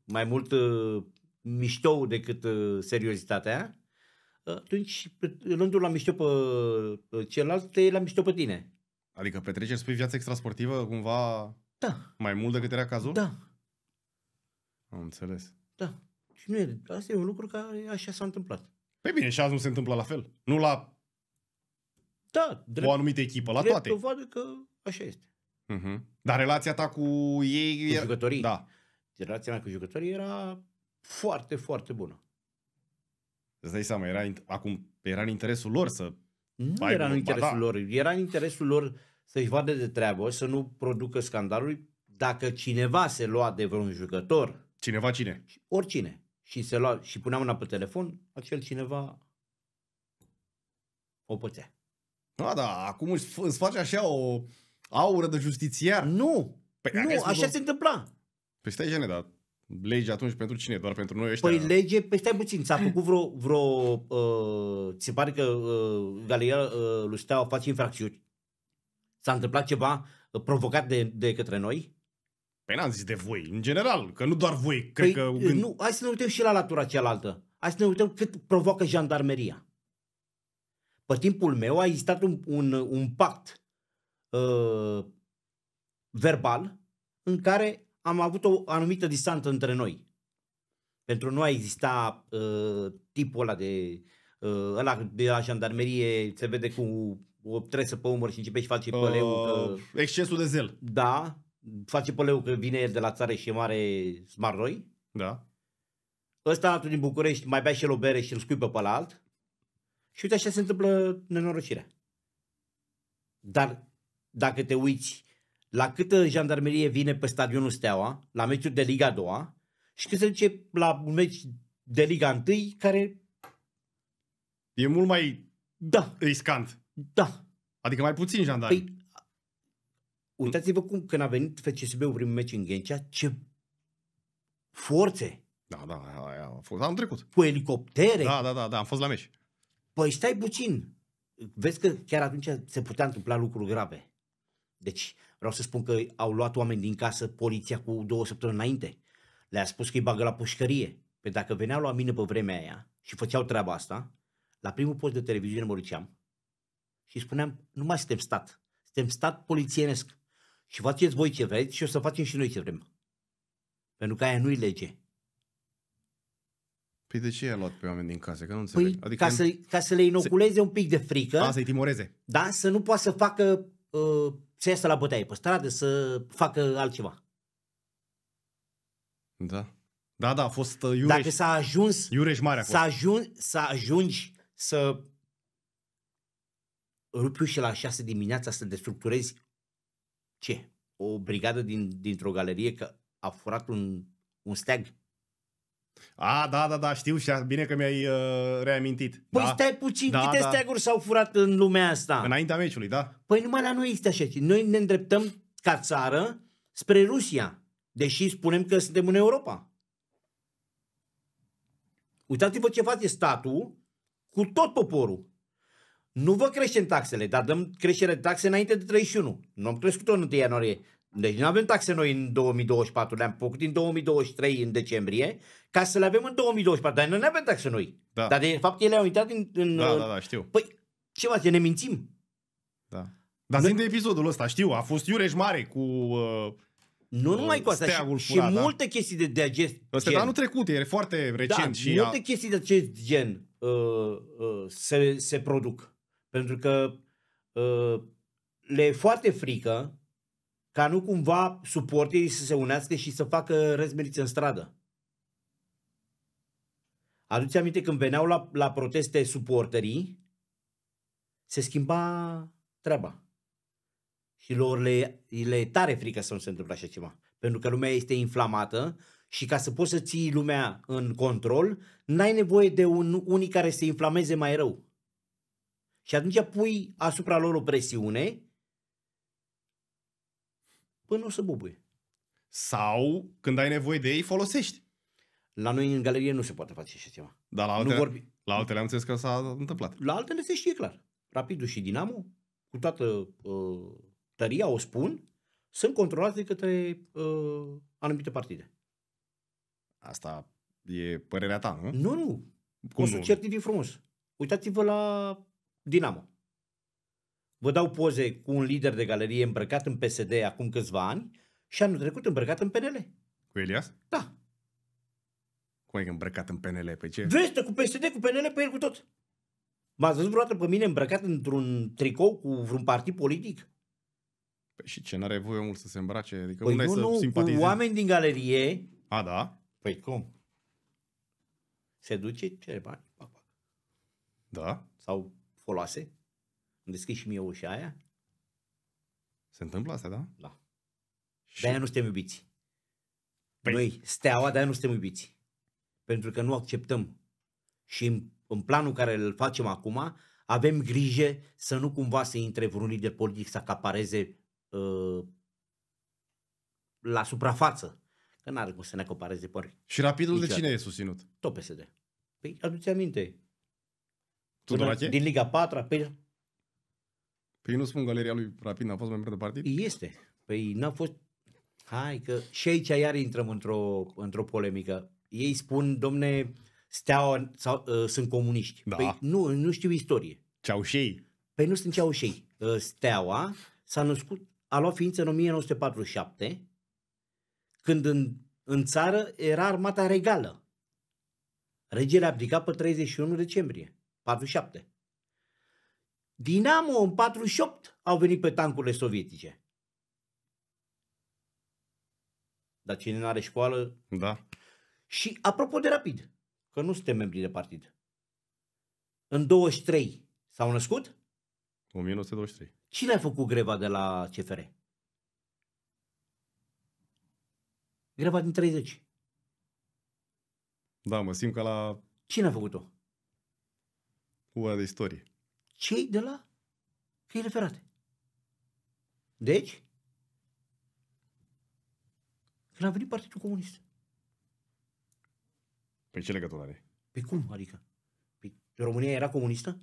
mai mult mișto miștou decât seriozitatea, atunci rândul la mișto pe celălalt, te la mișto pe tine. Adică petreceri spui viața extrasportivă cumva da. mai mult decât era cazul? Da, am înțeles. Da. Și nu e, asta e un lucru care așa s-a întâmplat. Păi bine, și azi nu se întâmplă la fel. Nu la da, drept, o anumită echipă, la drept toate. Văd că așa este. Uh-huh. Dar relația ta cu ei... Cu era... jucătorii. Da. Relația mea cu jucătorii era foarte, foarte bună. Îți dai seama, era, acum, era în interesul lor să... Nu era în interesul da. lor. Era în interesul lor să-și vadă de treabă, să nu producă scandaluri Dacă cineva se lua de vreun jucător, Cineva cine? Oricine. Și, se lua, și punea mâna pe telefon, acel cineva o pățea. Da da, acum îți, îți face așa o aură de justițiar. Nu, păi, nu, așa o... se întâmpla. Păi stai, gene, dar lege atunci pentru cine? Doar pentru noi ăștia? Păi lege, păi stai puțin, s-a făcut vreo, vreo uh, ți se pare că uh, Galeria uh, lui Steaua face infracțiuni? S-a întâmplat ceva uh, provocat de, de către noi? Păi n-am zis de voi, în general, că nu doar voi. Păi, cred că... Gând... nu, hai să ne uităm și la latura cealaltă. Hai să ne uităm cât provoacă jandarmeria. Pe timpul meu a existat un, un, un pact uh, verbal în care am avut o anumită distanță între noi. Pentru noi exista uh, tipul ăla de, uh, ăla de la jandarmerie, se vede cu o tresă pe umăr și începe și face uh, pe leu. Uh, excesul de zel. Da, face poleu că vine el de la țară și e mare smarroi. Da. Ăsta altul din București mai bea și el o bere și îl scuipă pe la alt. Și uite așa se întâmplă nenorocirea. Dar dacă te uiți la câtă jandarmerie vine pe stadionul Steaua, la meciul de Liga 2 și când se duce la un meci de Liga 1 care... E mult mai da. riscant. Da. Adică mai puțin jandarmi. Păi Uitați-vă cum când a venit FCSB-ul primul meci în Ghencea, ce forțe! Da, da, a fost am trecut. Cu elicoptere. Da, da, da, da, am fost la meci. Păi stai puțin. Vezi că chiar atunci se putea întâmpla lucruri grave. Deci vreau să spun că au luat oameni din casă poliția cu două săptămâni înainte. Le-a spus că îi bagă la pușcărie. Pe păi dacă veneau la mine pe vremea aia și făceau treaba asta, la primul post de televiziune mă și spuneam, nu mai suntem stat, suntem stat polițienesc și faceți voi ce vreți și o să facem și noi ce vrem. Pentru că aia nu-i lege. Păi de ce i-a luat pe oameni din case? Că nu înțeleg. Păi adică ca, să, ca să le inoculeze se... un pic de frică. A, să-i timoreze. Da, să nu poată să facă, uh, să iasă la bătaie pe stradă, să facă altceva. Da. Da, da, a fost uh, Iureș. Dacă s-a ajuns... Iureș mare a fost. S-a ajun, să ajungi să rupi ușa la șase dimineața, să destructurezi ce? O brigadă din, dintr-o galerie că a furat un, un steag? A, da, da, da, știu și bine că mi-ai uh, reamintit. Păi da. stai puțin, da, câte da. steaguri s-au furat în lumea asta? Înaintea meciului, da. Păi numai la noi este așa. Noi ne îndreptăm ca țară spre Rusia, deși spunem că suntem în Europa. Uitați-vă ce face statul cu tot poporul. Nu vă creștem taxele, dar dăm creștere de taxe înainte de 31. Nu am crescut-o în 1 ianuarie. Deci nu avem taxe noi în 2024, le-am făcut în 2023, în decembrie, ca să le avem în 2024. Dar noi nu avem taxe noi. Da. Dar de fapt ele au intrat în... în da, da, da, știu. Păi, ce face, ne mințim? Da. Dar noi... de episodul ăsta, știu, a fost Iureș Mare cu... Uh... Nu numai cu asta, și, furat, și da. multe chestii de, de acest Asta gen. anul trecut, e foarte da, recent. Da, și multe a... chestii de acest gen uh, uh, se, se produc pentru că uh, le e foarte frică ca nu cumva suporterii să se unească și să facă răzmerițe în stradă. Aduți aminte când veneau la, la proteste suporterii, se schimba treaba. Și lor le, le e tare frică să nu se întâmple așa ceva. Pentru că lumea este inflamată și ca să poți să ții lumea în control, n-ai nevoie de un, unii care se inflameze mai rău. Și atunci pui asupra lor o presiune până o să bubuie. Sau, când ai nevoie de ei, folosești. La noi în galerie nu se poate face așa ceva. Dar la altele, nu vorbi... la altele am înțeles că s-a întâmplat. La altele se știe clar. Rapidul și Dinamo, cu toată uh, tăria, o spun, sunt controlate de către uh, anumite partide. Asta e părerea ta, nu? Nu, nu. Cum o să nu? certific frumos. Uitați-vă la Dinamo. Vă dau poze cu un lider de galerie îmbrăcat în PSD acum câțiva ani și anul trecut îmbrăcat în PNL. Cu Elias? Da. Cum e adică îmbrăcat în PNL? Pe păi ce? Vestă cu PSD, cu PNL, pe el cu tot. M-ați văzut vreodată pe mine îmbrăcat într-un tricou cu vreun partid politic? Păi și ce, n-are voie mult să se îmbrace? Adică păi nu, să nu, cu oameni din galerie. A, da? Păi cum? Se duce, cere bani. Da? Sau foloase. Îmi deschid și mie ușa aia. Se întâmplă asta, da? Da. Și... De-aia nu suntem iubiți. Păi... Noi, steaua, de-aia nu suntem iubiți. Pentru că nu acceptăm. Și în, în planul care îl facem acum, avem grijă să nu cumva să intre vreun lider politic să acapareze uh, la suprafață. Că n-are cum să ne acapareze păreri. Și rapidul Niciodată. de cine e susținut? Tot PSD. Păi aduți aminte, Tudorache? Din Liga 4 pe... Păi, păi nu spun galeria lui Rapid, a fost mai de partid? Este. Păi n-a fost... Hai că și aici iar intrăm într-o, într-o polemică. Ei spun, domne, steaua sau, uh, sunt comuniști. Da. Păi nu, nu știu istorie. Ceaușei? Păi nu sunt ceaușei. Uh, steaua s-a născut, a luat ființă în 1947, când în, în țară era armata regală. Regele abdicat pe 31 decembrie. 47. Dinamo în 48 au venit pe tancurile sovietice. Dar cine nu are școală... Da. Și apropo de rapid, că nu suntem membri de partid. În 23 s-au născut? 1923. Cine a făcut greva de la CFR? Greva din 30. Da, mă simt ca la... Cine a făcut-o? ua de istorie. Cei de la căi referate. Deci, când a venit Partidul Comunist. Păi ce legătură are? Pe păi cum, adică? Păi România era comunistă?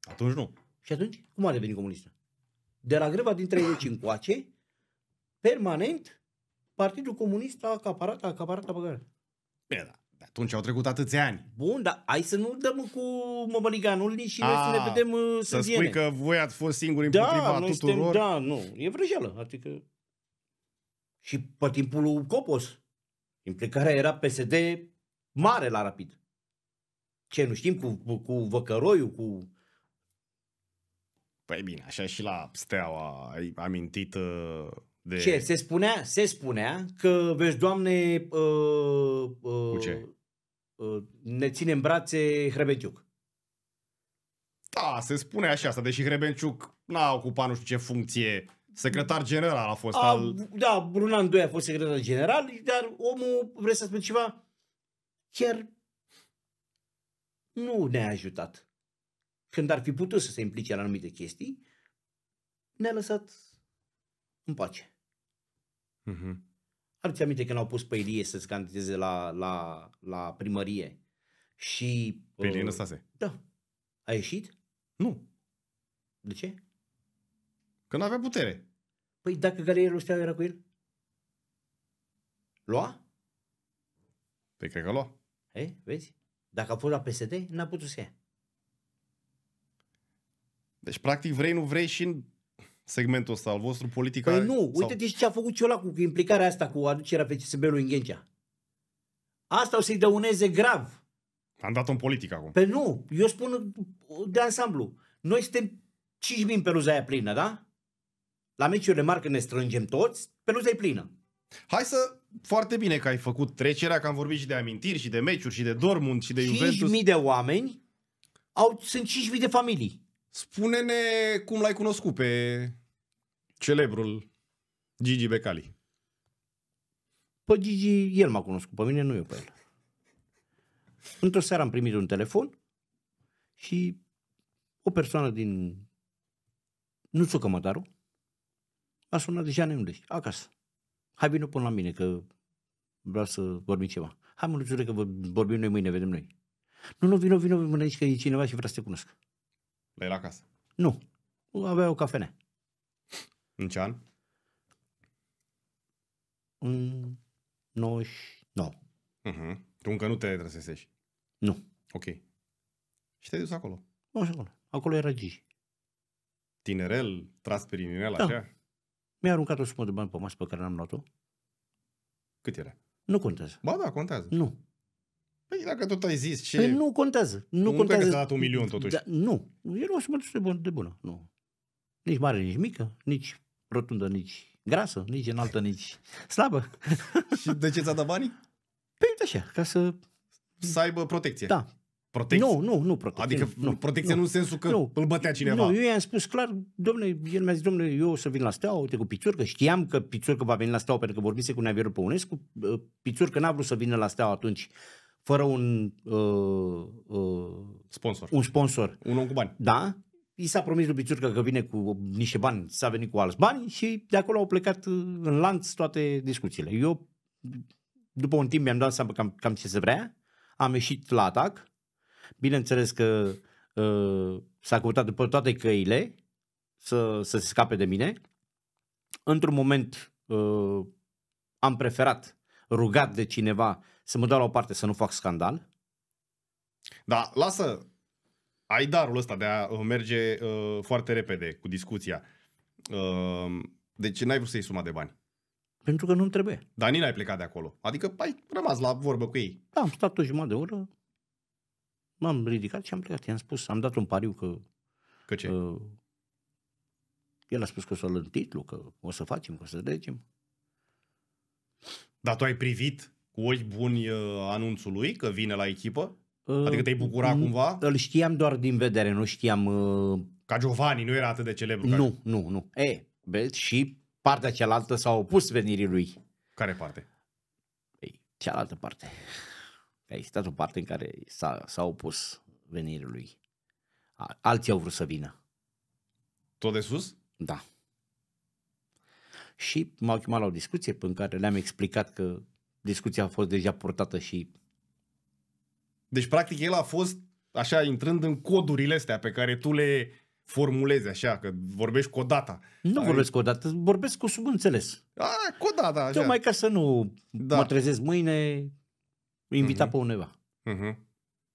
Atunci nu. Și atunci, cum a devenit comunistă? De la greva din 35 [COUGHS] încoace, permanent, Partidul Comunist a acaparat, a acaparat apăgarea. Bine, da atunci au trecut atâția ani. Bun, dar hai să nu dăm cu mămăliganul și noi să ne ah, vedem uh, Să spui că voi ați fost singuri da, împotriva noi tuturor. Suntem, da, nu, e vrăjeală, adică... Și pe timpul lui Copos, implicarea era PSD mare la rapid. Ce, nu știm, cu, cu, cu Văcăroiu, cu... Păi bine, așa și la Steaua ai amintit uh... De... Ce? Se spunea, se spunea că, vezi, doamne... Uh, uh, cu ce? Uh, ne ține în brațe Hrebenciuc. Da, se spune așa asta, deși Hrebenciuc n-a ocupat nu știu ce funcție. Secretar general a fost. A, al... Da, Brunan II a fost secretar general, dar omul, vrei să spun ceva, chiar nu ne-a ajutat. Când ar fi putut să se implice la anumite chestii, ne-a lăsat în pace. Mm-hmm. Aduți aminte când au pus pe Ilie să-ți candideze la, la, la primărie. Și... Pe Ilie uh, Da. A ieșit? Nu. De ce? Că nu avea putere. Păi dacă Galerierul Steaua era cu el? Lua? Păi cred că lua. E, vezi? Dacă a fost la PSD, n-a putut să ia. Deci, practic, vrei, nu vrei și segmentul ăsta al vostru, politica... Păi nu, sau... uite-te și ce a făcut Ciolac cu implicarea asta, cu aducerea FCSB-ului în Ghencea. Asta o să-i dăuneze grav. Am dat-o în politică acum. Pe păi nu, eu spun de ansamblu. Noi suntem 5.000 pe luza aia plină, da? La meciurile mari când ne strângem toți, peluza e plină. Hai să... Foarte bine că ai făcut trecerea, că am vorbit și de amintiri, și de meciuri, și de Dortmund, și de Juventus. 5.000 de oameni au, sunt 5.000 de familii. Spune-ne cum l-ai cunoscut pe celebrul Gigi Becali. Pe păi Gigi, el m-a cunoscut, pe mine nu eu pe el. Într-o seară am primit un telefon și o persoană din nu Nuțu Cămătaru a sunat deja neundești, acasă. Hai vină până la mine că vreau să vorbim ceva. Hai mă, Luțule, că vorbim noi mâine, vedem noi. Nu, nu, vină, vină, vină aici că e cineva și vrea să te cunosc. La casă? Nu. Avea o cafenea. În ce an? În 99. Uh-huh. Mhm. Tu încă nu te trăsesești? Nu. Ok. Și te-ai dus acolo? Nu știu acolo. Acolo era Gigi. Tinerel, tras pe lininel, da. așa? Mi-a aruncat o sumă de bani pe masă pe care n-am luat-o. Cât era? Nu contează. Ba da, contează. Nu. Păi dacă tot ai zis ce... Păi nu contează. Nu, nu contează. nu dat un milion da, totuși. Da, nu. E o sumă de bună, de bună. Nu. Nici mare, nici mică, nici rotundă, nici grasă, nici înaltă, nici slabă. [LAUGHS] și de ce ți-a dat banii? Păi uite așa, ca să... Să aibă protecție. Da. Protecție? Nu, nu, nu protecție. Adică nu, protecție nu, nu în sensul că nu, îl bătea cineva. Nu, eu i-am spus clar, domnule, el mi-a zis, domnule, eu o să vin la Steaua, uite cu Pițurcă. Știam că Pițurcă va veni la Steaua pentru că vorbise cu Navierul Păunescu. Pițurcă n-a vrut să vină la Steaua atunci fără un uh, uh, sponsor. Un sponsor. Un om cu bani. Da? I s-a promis lui Pițurcă că vine cu niște bani, s-a venit cu alți bani și de acolo au plecat uh, în lanț toate discuțiile. Eu, după un timp, mi-am dat seama cam, cam ce se vrea, am ieșit la atac, bineînțeles că uh, s-a căutat pe toate căile să, să se scape de mine. Într-un moment uh, am preferat, rugat de cineva să mă dau la o parte să nu fac scandal. Da, lasă, ai darul ăsta de a uh, merge uh, foarte repede cu discuția. Uh, deci n-ai vrut să iei suma de bani. Pentru că nu-mi trebuie. Dar nici n-ai plecat de acolo. Adică ai rămas la vorbă cu ei. Da, am stat o jumătate de oră, m-am ridicat și am plecat. I-am spus, am dat un pariu că... Că ce? Uh, el a spus că o să-l titlu, că o să facem, că o să trecem. Dar tu ai privit cu ochi buni uh, anunțului că vine la echipă? Uh, adică te-ai bucurat uh, mm, cumva? Îl știam doar din vedere, nu știam... Uh... Ca Giovanni, nu era atât de celebru. Nu, ca... nu, nu. E, vezi, și partea cealaltă s-a opus venirii lui. Care parte? Ei, cealaltă parte. A existat o parte în care s-a, s-a opus venirii lui. Alții au vrut să vină. Tot de sus? Da. Și m-au chemat la o discuție în care le-am explicat că discuția a fost deja portată și... Deci, practic, el a fost, așa, intrând în codurile astea pe care tu le formulezi așa, că vorbești cu o data. Nu Ai... vorbesc cu o dată, vorbesc cu subînțeles. A, cu o dată, așa. Tocmai ca să nu da. mă trezesc mâine, invita uh-huh. pe undeva. Uh-huh.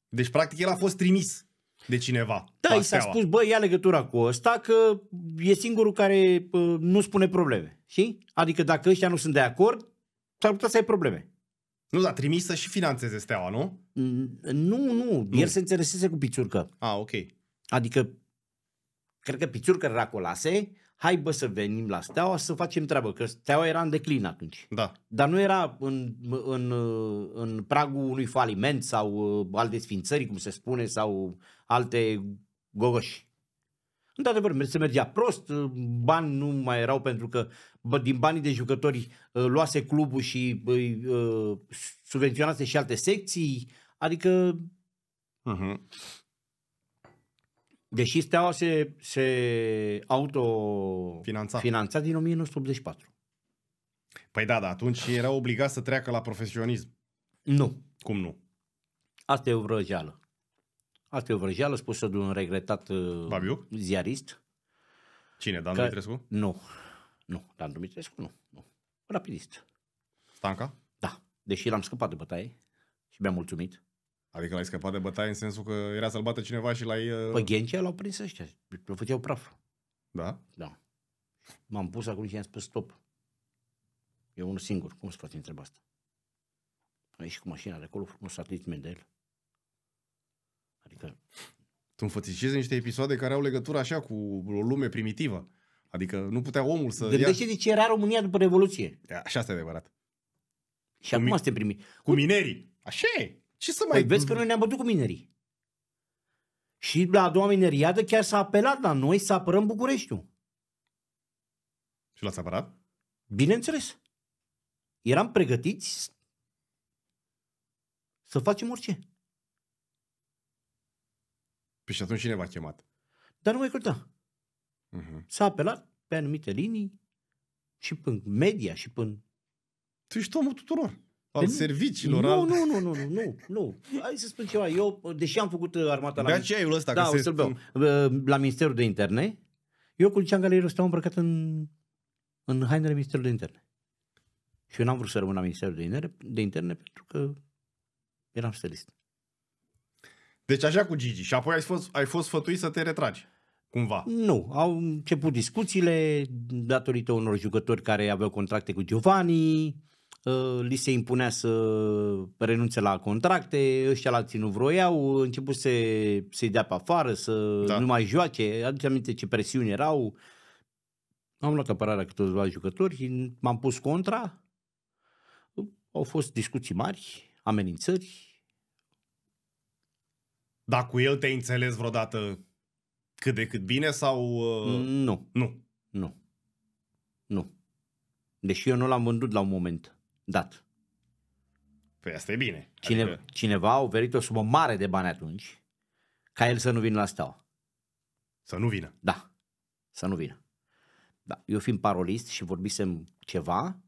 Deci, practic, el a fost trimis de cineva. Da, i s-a spus, bă, ia legătura cu ăsta, că e singurul care uh, nu spune probleme. Și? Adică dacă ăștia nu sunt de acord, s-ar putea să ai probleme. Nu, dar trimis să și financeze steaua, mm, nu? Nu, nu. El se interesese cu Pițurcă. Ah, ok. Adică, cred că Pițurcă racolase, hai bă să venim la Steaua să facem treabă, că Steaua era în declin atunci. Da. Dar nu era în, în, în pragul unui faliment sau uh, al desfințării, cum se spune, sau alte gogoși. Într-adevăr, se mergea prost, uh, bani nu mai erau pentru că bă, din banii de jucători uh, luase clubul și uh, subvenționase și alte secții, adică... Uh-huh. Deși Steaua se, se autofinanța finanța din 1984. Păi da, da, atunci era obligat să treacă la profesionism. Nu. Cum nu? Asta e o vrăjeală. Asta e o vrăjeală spusă de un regretat uh, Babiu? ziarist. Cine? Dan că... Dumitrescu? Nu. Nu, Dan Dumitrescu nu. nu. Rapidist. Stanca? Da. Deși l-am scăpat de bătaie și mi-am mulțumit. Adică l-ai scăpat de bătaie în sensul că era să-l bată cineva și l-ai... Uh... Păi Ghencea l-au prins ăștia. Îl făceau praf. Da? Da. M-am pus acolo și i-am spus stop. Eu unul singur. Cum să faci întreba asta? Aici cu mașina de acolo, frumos atlit Mendel. Adică... Tu înfățișezi niște episoade care au legătură așa cu o lume primitivă. Adică nu putea omul să... Deci ia... de ce era România după Revoluție? Așa este adevărat. Și cu acum suntem primi. Cu minerii. Așa e. Ce să păi mai... Păi vezi că noi ne-am bătut cu minerii. Și la a doua mineriadă chiar s-a apelat la noi să apărăm Bucureștiul. Și l-ați apărat? Bineînțeles. Eram pregătiți să facem orice. Păi și atunci cine v-a chemat? Dar nu mai conta. Uh-huh. S-a apelat pe anumite linii și până media și până... Tu ești omul tuturor. Al de deci serviciilor. Nu, al... nu, nu, nu, nu, nu, nu. Hai să spun ceva. Eu, deși am făcut uh, armata Bea la... ce ai ăsta. Da, că o să-l beau. Mm. Uh, la Ministerul de Interne, eu cu Lucian Galeriu stau îmbrăcat în, în hainele Ministerului de Interne. Și eu n-am vrut să rămân la Ministerul de Interne, de Interne pentru că eram stelist. Deci așa cu Gigi. Și apoi ai fost, ai fost fătuit să te retragi cumva. Nu, au început discuțiile datorită unor jucători care aveau contracte cu Giovanni, uh, li se impunea să renunțe la contracte, ăștia la nu vroiau, început să, să-i dea pe afară, să da. nu mai joace, aduce aminte ce presiuni erau. Am luat apărarea câteva jucători m-am pus contra. Au fost discuții mari, amenințări. Dar cu el te-ai înțeles vreodată cât de cât bine sau... Uh, nu. Nu. Nu. Nu. Deși eu nu l-am vândut la un moment dat. Păi asta e bine. Cine, adică... Cineva a oferit o sumă mare de bani atunci ca el să nu vină la steaua. Să nu vină. Da, să nu vină. Da. Eu fiind parolist și vorbisem ceva,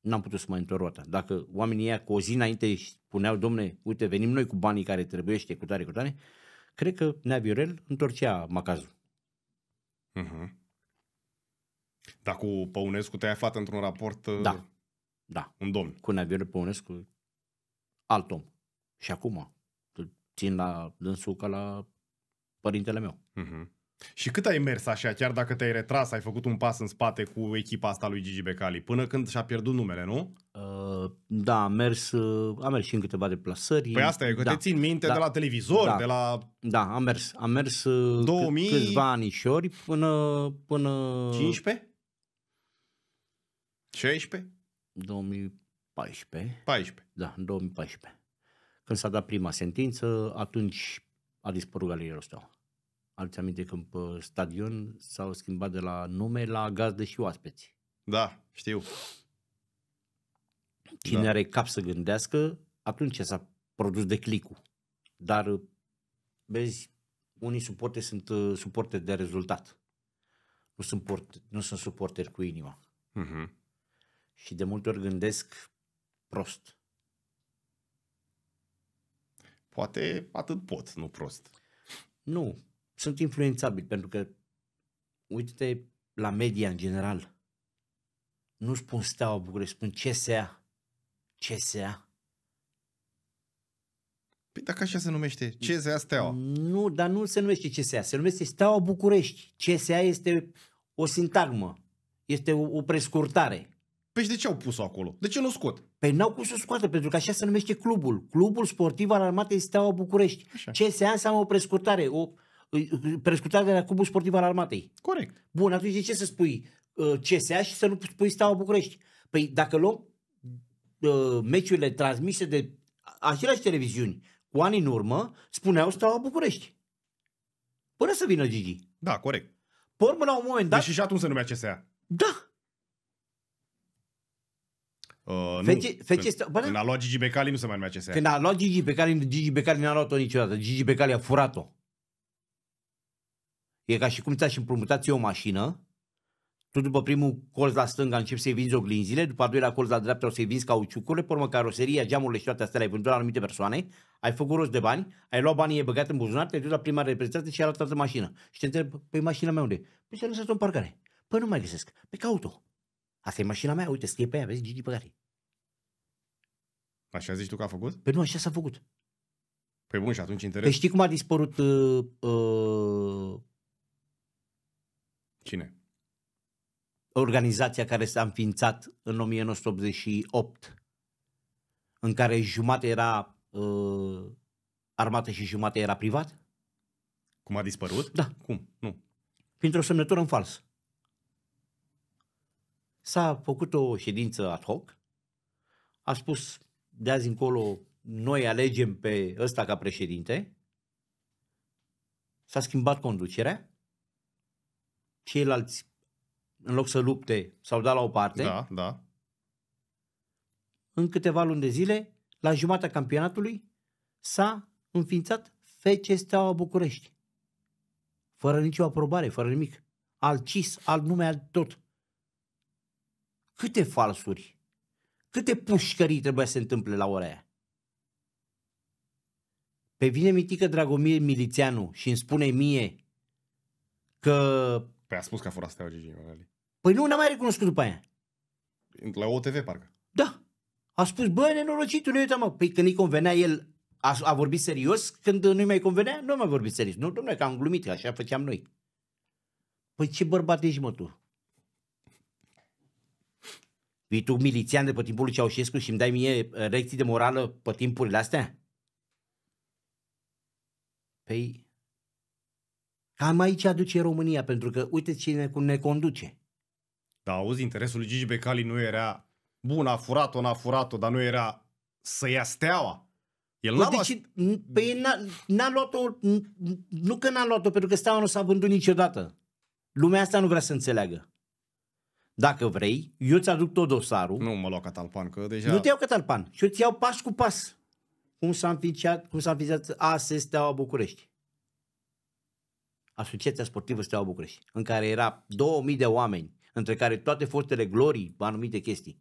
n-am putut să mă întorc Dacă oamenii ăia cu o zi înainte spuneau, domne, uite, venim noi cu banii care trebuiește, cu tare, cu tare, cred că Nea Viorel întorcea macazul. Uh-huh. Dar cu Păunescu te-ai aflat într-un raport... Uh, da, da. Un domn. Cu Nea Viorel Păunescu, alt om. Și acum, țin la dânsul ca la părintele meu. Uh-huh. Și cât ai mers așa, chiar dacă te-ai retras, ai făcut un pas în spate cu echipa asta lui Gigi Becali, până când și-a pierdut numele, nu? Uh, da, am mers, uh, am mers și în câteva deplasări. Păi asta e, că da. te țin minte da. de la televizor, da. de la... Da, am mers, am mers 2000... Uh, cât, câțiva anișori până... până... 15? 16? 2014. 14. Da, 2014. Când s-a dat prima sentință, atunci a dispărut galerierul ăsta. Alți aminte când pe stadion s-au schimbat de la nume la gazdă și oaspeți. Da, știu. Cine da. are cap să gândească, atunci s-a produs declicul. Dar, vezi, unii suporte sunt uh, suporte de rezultat. Nu sunt, port, nu sunt suporteri cu inima. Uh-huh. Și de multe ori gândesc prost. Poate atât pot, nu prost. Nu, sunt influențabil pentru că uite-te la media în general. Nu spun Steaua București, spun CSA. CSA. Păi dacă așa se numește, CSA Steaua. Nu, dar nu se numește CSA, se numește Steaua București. CSA este o sintagmă, este o, o prescurtare. Păi de ce au pus-o acolo? De ce nu scot? Păi n-au cum să o scoată, pentru că așa se numește clubul. Clubul sportiv al armatei Steaua București. Așa. CSA înseamnă o prescurtare, o, prescutat de la Clubul Sportiv al Armatei. Corect. Bun, atunci de ce să spui uh, CSA și să nu spui Steaua București? Păi dacă luăm uh, meciurile transmise de aceleași televiziuni cu ani în urmă, spuneau Steaua București. Până să vină Gigi. Da, corect. Până la un moment dat... Deși și atunci se numea CSA. Da. Uh, Fece, nu. Fece, când, bă, când a luat Gigi Becali nu se mai numea CSA. Când a luat Gigi Becali, Gigi Becali n-a luat-o niciodată. Gigi Becali a furat-o. E ca și cum ți-aș împrumutați o mașină, tu după primul colț la stânga începi să-i vinzi oglinzile, după al doilea colț la dreapta o să-i vinzi cauciucurile, pe urmă caroseria, geamurile și toate astea le-ai vândut la anumite persoane, ai făcut rost de bani, ai luat banii, ai băgat în buzunar, te-ai dus la prima reprezentată și ai luat altă mașina. Și te întreb, păi mașina mea unde? Păi s-a lăsat în parcare. Păi nu mai găsesc. Pe păi caut-o. Asta e mașina mea, uite, scrie pe ea, vezi, Gigi Păcari. Așa zici tu că a făcut? Păi nu, așa s-a făcut. Păi bun, și atunci păi interes. Păi știi cum a dispărut uh, uh, Cine? Organizația care s-a înființat în 1988, în care jumate era uh, armată și jumate era privat? Cum a dispărut? Da. Cum? Nu. Printr-o semnătură în fals. S-a făcut o ședință ad hoc, a spus de azi încolo noi alegem pe ăsta ca președinte, s-a schimbat conducerea, ceilalți, în loc să lupte, s-au dat la o parte. Da, da. În câteva luni de zile, la jumatea campionatului, s-a înființat FC Steaua București. Fără nicio aprobare, fără nimic. Al CIS, al nume, al tot. Câte falsuri, câte pușcării trebuia să se întâmple la ora aia. Pe vine mitică Dragomir Milițianu și îmi spune mie că Păi a spus că a furat Steaua Gigi Magali. Păi nu, n-am mai recunoscut după aia. La OTV, parcă. Da. A spus, bă, nenorocitule, uite mă. Păi când îi convenea el, a, a vorbit serios, când nu-i mai convenea, nu mai vorbit serios. Nu, domnule, că am glumit, așa făceam noi. Păi ce bărbat ești, mă, tu? Vii tu milițian de pe timpul lui Ceaușescu și îmi dai mie recții eh, de morală pe timpurile astea? Păi, Cam aici aduce România, pentru că uite cine ne conduce. Da, auzi, interesul lui Gigi Becali nu era bun, a furat-o, n-a furat-o, dar nu era să ia steaua. El n-a deci, bas... păi n-a, n-a luat-o, nu că n-a luat-o, pentru că steaua nu s-a vândut niciodată. Lumea asta nu vrea să înțeleagă. Dacă vrei, eu ți-aduc tot dosarul. Nu mă lua ca talpan, că deja... Nu te iau ca talpan. Și eu ți iau pas cu pas. Cum s-a înființat, cum s-a înființat AS Steaua București. Asociația Sportivă Steaua București, în care era 2000 de oameni, între care toate fostele glorii, anumite chestii,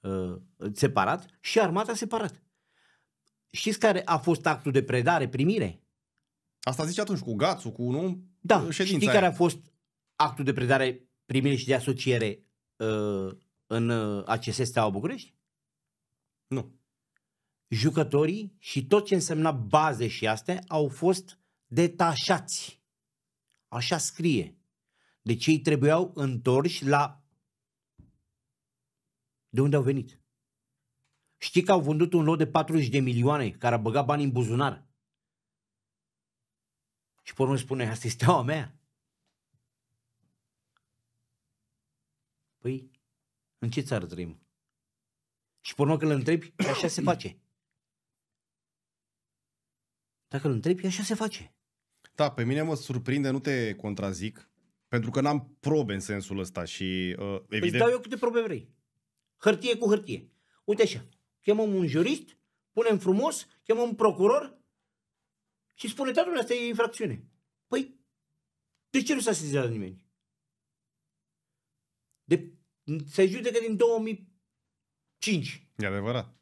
uh, separat și armata separat. Știți care a fost actul de predare, primire? Asta zice atunci cu Gațu, cu unul. Da, ședința știi aia. care a fost actul de predare, primire și de asociere uh, în uh, ACS Steaua București? Nu. Jucătorii și tot ce însemna baze și astea au fost detașați Așa scrie. Deci ei trebuiau întorși la... De unde au venit? Știi că au vândut un lot de 40 de milioane care a băgat bani în buzunar. Și pe spune, asta este steaua mea. Păi, în ce țară trăim? Și pe că îl întrebi, așa se face. Dacă îl întrebi, așa se face. Da, pe mine mă surprinde, nu te contrazic, pentru că n-am probe în sensul ăsta și uh, păi evident... Îți dau eu câte probe vrei. Hârtie cu hârtie. Uite așa, chemăm un jurist, punem frumos, chemăm un procuror și spune, da, asta e infracțiune. Păi, de ce nu s-a sezizat nimeni? De, se judecă din 2005. E adevărat.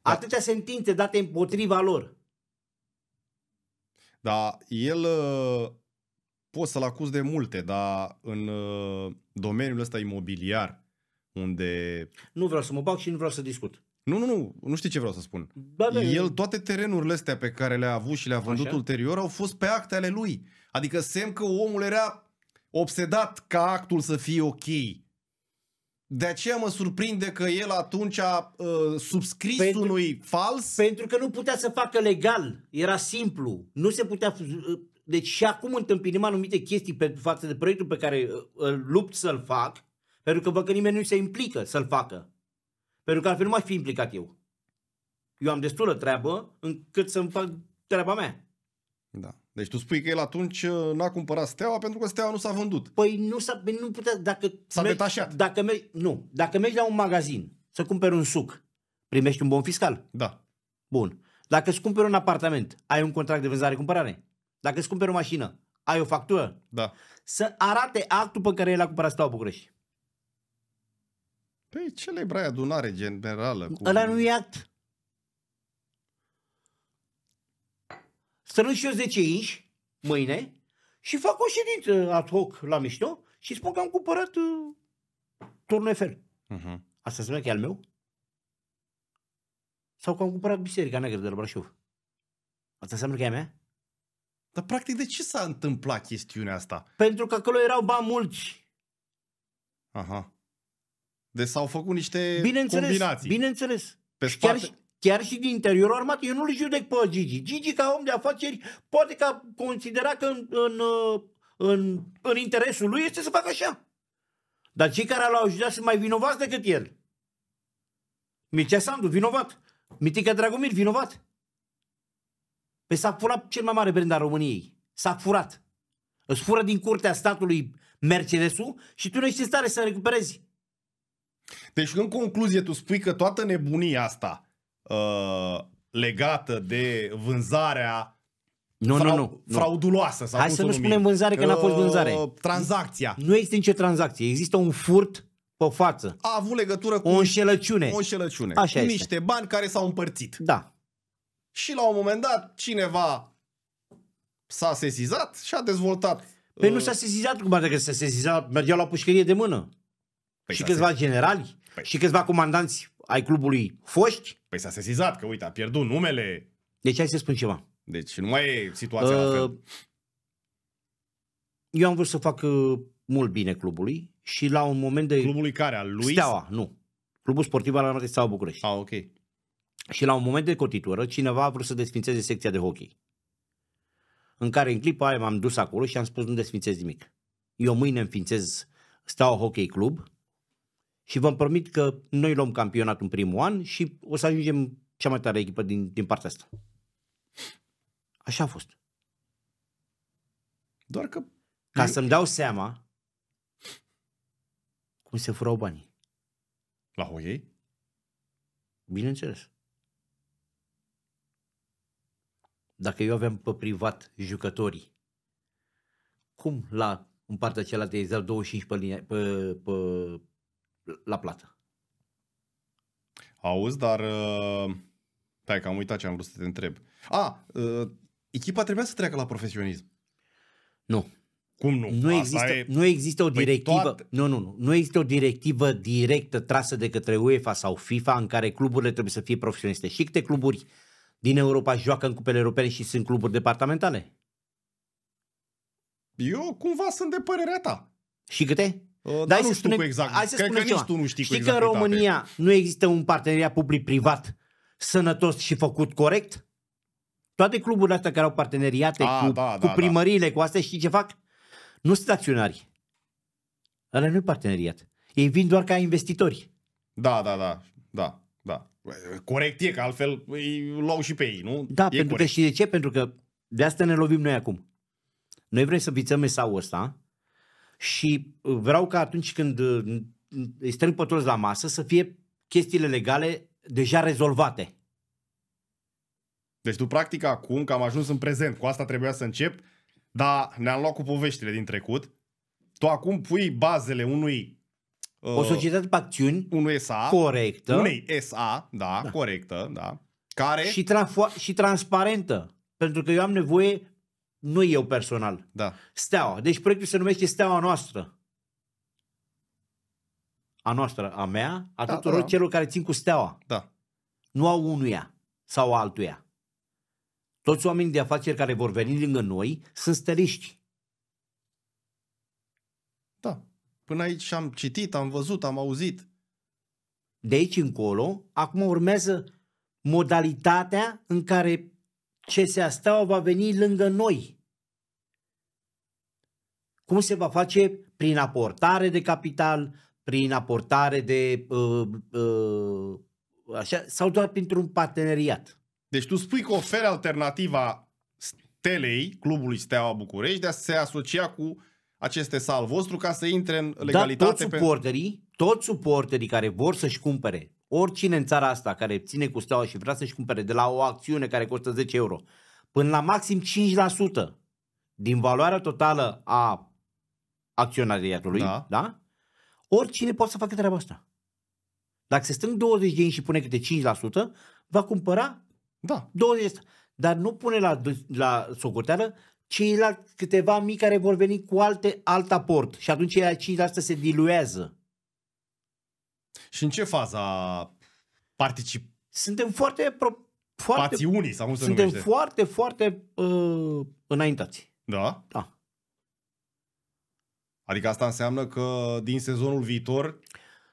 Atâtea da. sentințe date împotriva lor. Dar el ă, poți să-l acuz de multe, dar în ă, domeniul ăsta imobiliar, unde... Nu vreau să mă bag și nu vreau să discut. Nu, nu, nu, nu știi ce vreau să spun. Da, da, El, toate terenurile astea pe care le-a avut și le-a vândut așa? ulterior au fost pe acte ale lui. Adică semn că omul era obsedat ca actul să fie ok. De aceea mă surprinde că el atunci a uh, subscris pentru, unui fals. Pentru că nu putea să facă legal. Era simplu. Nu se putea... Uh, deci și acum întâmpinim anumite chestii pe față de proiectul pe care uh, îl lupt să-l fac, pentru că văd că nimeni nu se implică să-l facă. Pentru că altfel nu m-aș fi implicat eu. Eu am destulă treabă încât să-mi fac treaba mea. Da. Deci tu spui că el atunci uh, n-a cumpărat steaua pentru că steaua nu s-a vândut. Păi nu, s-a, nu putea, dacă... S-a mergi, detașat. Dacă mergi, nu, dacă mergi la un magazin să cumperi un suc, primești un bon fiscal? Da. Bun. Dacă îți cumperi un apartament, ai un contract de vânzare-cumpărare. Dacă îți cumperi o mașină, ai o factură. Da. Să arate actul pe care el a cumpărat steaua București. Păi celebra adunare generală. Cu... Ăla nu e act. strâng și eu 10 inși mâine și fac o ședință ad hoc la Mișto și spun că am cumpărat uh, turnul Eiffel. Uh-huh. Asta înseamnă că e al meu? Sau că am cumpărat Biserica Neagră de la Brașov? Asta înseamnă că e a mea? Dar practic de ce s-a întâmplat chestiunea asta? Pentru că acolo erau bani mulți. Aha. Deci s-au făcut niște bineînțeles, combinații. Bineînțeles. Pe spate... Chiar și, chiar și din interiorul armat, eu nu-l judec pe Gigi. Gigi ca om de afaceri poate că considera că în, în, uh, în, în interesul lui este să facă așa. Dar cei care l-au ajutat sunt mai vinovați decât el. Mircea Sandu, vinovat. Mitica Dragomir, vinovat. Pe s-a furat cel mai mare brand al României. S-a furat. Îți fură din curtea statului Mercedesul și tu nu ești în stare să recuperezi. Deci, în concluzie, tu spui că toată nebunia asta Uh, legată de vânzarea nu, frau, nu, nu. frauduloasă. Sau Hai să nu spunem vânzare, că n-a fost uh, vânzare. tranzacția. Nu există nicio tranzacție, există un furt pe față. A avut legătură cu o înșelăciune. O înșelăciune. Așa cu este. niște bani care s-au împărțit. Da. Și la un moment dat cineva s-a sesizat și a dezvoltat. Păi uh... nu s-a sesizat cum adică s-a sesizat, mergeau la pușcărie de mână. Păi și câțiva se... generali păi. și câțiva comandanți ai clubului foști. Păi s-a sesizat că, uite, a pierdut numele. Deci hai să spun ceva. Deci nu mai e situația uh, la fel. Eu am vrut să fac uh, mult bine clubului și la un moment de... Clubului care? Al lui? Steaua, nu. Clubul sportiv al Armatei Steaua București. Ah, ok. Și la un moment de cotitură, cineva a vrut să desfințeze secția de hockey. În care în clipa aia m-am dus acolo și am spus nu desfințez nimic. Eu mâine înființez Steaua Hockey Club, și vă promit că noi luăm campionatul în primul an și o să ajungem cea mai tare echipă din, din partea asta. Așa a fost. Doar că... Ca să-mi dau seama cum se furau banii. La hoiei? Bineînțeles. Dacă eu aveam pe privat jucătorii, cum la în partea cealaltă exact 25 pe, linia, pe, pe, la plată. Auzi, dar... Uh, stai că am uitat ce am vrut să te întreb. A, uh, echipa trebuia să treacă la profesionism. Nu. Cum nu? Nu, există, e... nu există o păi directivă. Păi toate... Nu, nu, nu. Nu există o directivă directă trasă de către UEFA sau FIFA în care cluburile trebuie să fie profesioniste. Și câte cluburi din Europa joacă în cupele europene și sunt cluburi departamentale? Eu cumva sunt de părerea ta. Și câte? Uh, Dar nu știu cu exact. Hai să Cred că ceva. nici tu nu știi, știi cu că exact în exact România exact. nu există un parteneriat public-privat sănătos și făcut corect? Toate cluburile astea care au parteneriate A, ah, cu, da, cu da, da. primăriile, da. cu astea, știi ce fac? Nu sunt acționari. Ăla nu e parteneriat. Ei vin doar ca investitori. Da, da, da, da, da. Corect e, că altfel îi luau și pe ei, nu? Da, e pentru corect. că și de ce? Pentru că de asta ne lovim noi acum. Noi vrem să vițăm mesajul ăsta, și uh, vreau ca atunci când uh, îi strâng pe toți la masă să fie chestiile legale deja rezolvate. Deci tu practic acum că am ajuns în prezent, cu asta trebuia să încep, dar ne-am luat cu poveștile din trecut. Tu acum pui bazele unui... Uh, o societate pe acțiuni unui SA, corectă. Unei SA, da, da. corectă, da. Care... Și, tra- și transparentă. Pentru că eu am nevoie nu eu personal. Da. Steaua. Deci proiectul se numește Steaua noastră. A noastră, a mea, a da, tuturor da. celor care țin cu steaua. Da. Nu au unuia sau altuia. Toți oamenii de afaceri care vor veni lângă noi sunt steliști. Da. Până aici am citit, am văzut, am auzit. De aici încolo, acum urmează modalitatea în care ce se astau va veni lângă noi. Cum se va face? Prin aportare de capital, prin aportare de... Uh, uh, așa, sau doar printr-un parteneriat. Deci tu spui că oferi alternativa Stelei, clubului Steaua București, de a se asocia cu aceste sal vostru ca să intre în legalitate. Da, toți suporterii, pe... toți suporterii care vor să-și cumpere oricine în țara asta care ține cu steaua și vrea să-și cumpere de la o acțiune care costă 10 euro până la maxim 5% din valoarea totală a acționariatului, da. da? oricine poate să facă treaba asta. Dacă se strâng 20 de și pune câte 5%, va cumpăra da. 20 Dar nu pune la, la socoteală ceilalți câteva mii care vor veni cu alte, alt aport și atunci 5% se diluează. Și în ce faza particip? Suntem foarte... Pro... foarte Pațiunii, sau cum se Suntem numește. foarte, foarte uh, înaintați. Da? Da. Adică asta înseamnă că din sezonul viitor...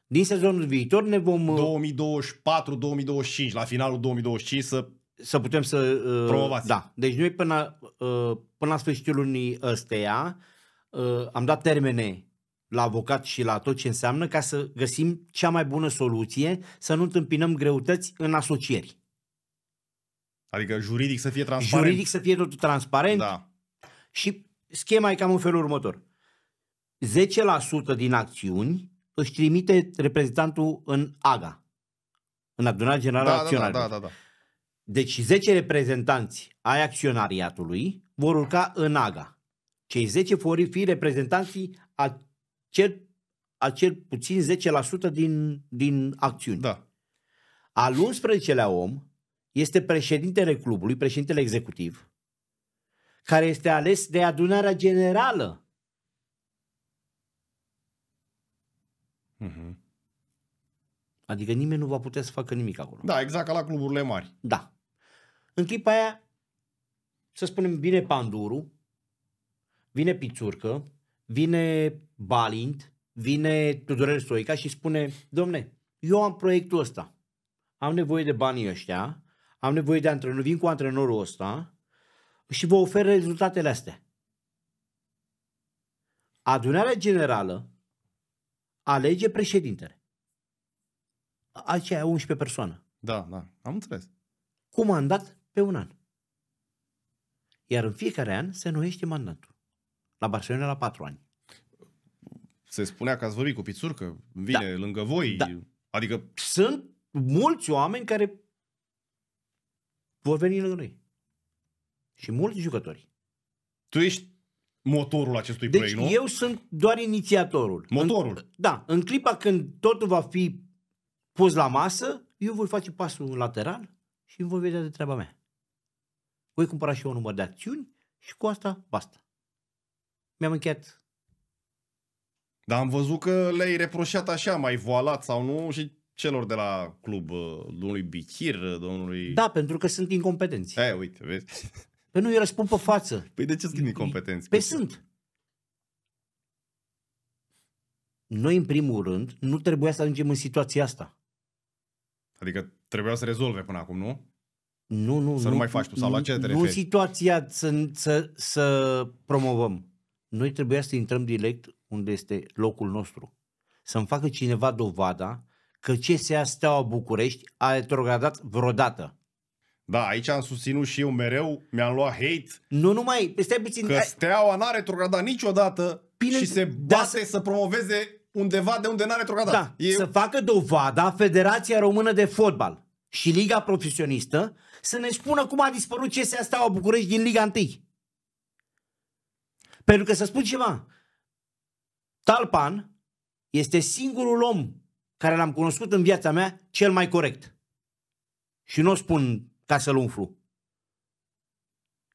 Din sezonul viitor ne vom... 2024-2025, uh, la finalul 2025 să... Să putem să... Uh, promovați. Da. Deci noi până, uh, până la sfârșitul lunii ăsteia uh, am dat termene la avocat și la tot ce înseamnă ca să găsim cea mai bună soluție, să nu întâmpinăm greutăți în asocieri. Adică juridic să fie transparent. Juridic să fie totul transparent. Da. Și schema e cam în felul următor. 10% din acțiuni își trimite reprezentantul în AGA, în adunarea generală da, da, da, acționarilor. Da, da, da, da. Deci 10 reprezentanți ai acționariatului vor urca în AGA. Cei 10 vor fi reprezentanții a cel, a puțin 10% din, din acțiuni. Da. Al 11-lea om este președintele clubului, președintele executiv, care este ales de adunarea generală. Mm-hmm. Adică nimeni nu va putea să facă nimic acolo. Da, exact ca la cluburile mari. Da. În clipa aia, să spunem, vine Panduru, vine Pițurcă, vine Balint, vine Tudorel Stoica și spune, domne, eu am proiectul ăsta, am nevoie de banii ăștia, am nevoie de antrenor, vin cu antrenorul ăsta și vă ofer rezultatele astea. Adunarea generală alege președintele. Aceea 11 persoană. Da, da, am înțeles. Cu mandat pe un an. Iar în fiecare an se noiește mandatul. La Barcelona la patru ani. Se spunea că ați vorbit cu Pițurcă, vine da. lângă voi. Da. Adică... Sunt mulți oameni care vor veni lângă noi. Și mulți jucători. Tu ești motorul acestui deci proiect, nu? eu sunt doar inițiatorul. Motorul? În, da. În clipa când totul va fi pus la masă, eu voi face pasul lateral și îmi voi vedea de treaba mea. Voi cumpăra și eu un număr de acțiuni și cu asta basta mi-am încheiat. Dar am văzut că le-ai reproșat așa, mai voalat sau nu, și celor de la club, uh, domnului Bichir, uh, domnului... Da, pentru că sunt incompetenți. E, uite, vezi? [LAUGHS] Păi nu, îi răspund pe față. Păi de ce sunt incompetenți? Păi sunt. Noi, în primul rând, nu trebuia să ajungem în situația asta. Adică trebuia să rezolve până acum, nu? Nu, nu. Să nu, nu mai faci tu, sau nu, la ce te referi? Nu situația să, să, să promovăm noi trebuia să intrăm direct unde este locul nostru. Să-mi facă cineva dovada că CSA Steaua București a retrogradat vreodată. Da, aici am susținut și eu mereu, mi-am luat hate. Nu numai, stai puțin. Că Steaua n-a retrogradat niciodată Bine, și se da, bate da, să promoveze undeva de unde n-a retrogradat. Da, e... să facă dovada Federația Română de Fotbal și Liga Profesionistă să ne spună cum a dispărut CSA Steaua București din Liga 1. Pentru că să spun ceva, Talpan este singurul om care l-am cunoscut în viața mea cel mai corect. Și nu o spun ca să-l umflu.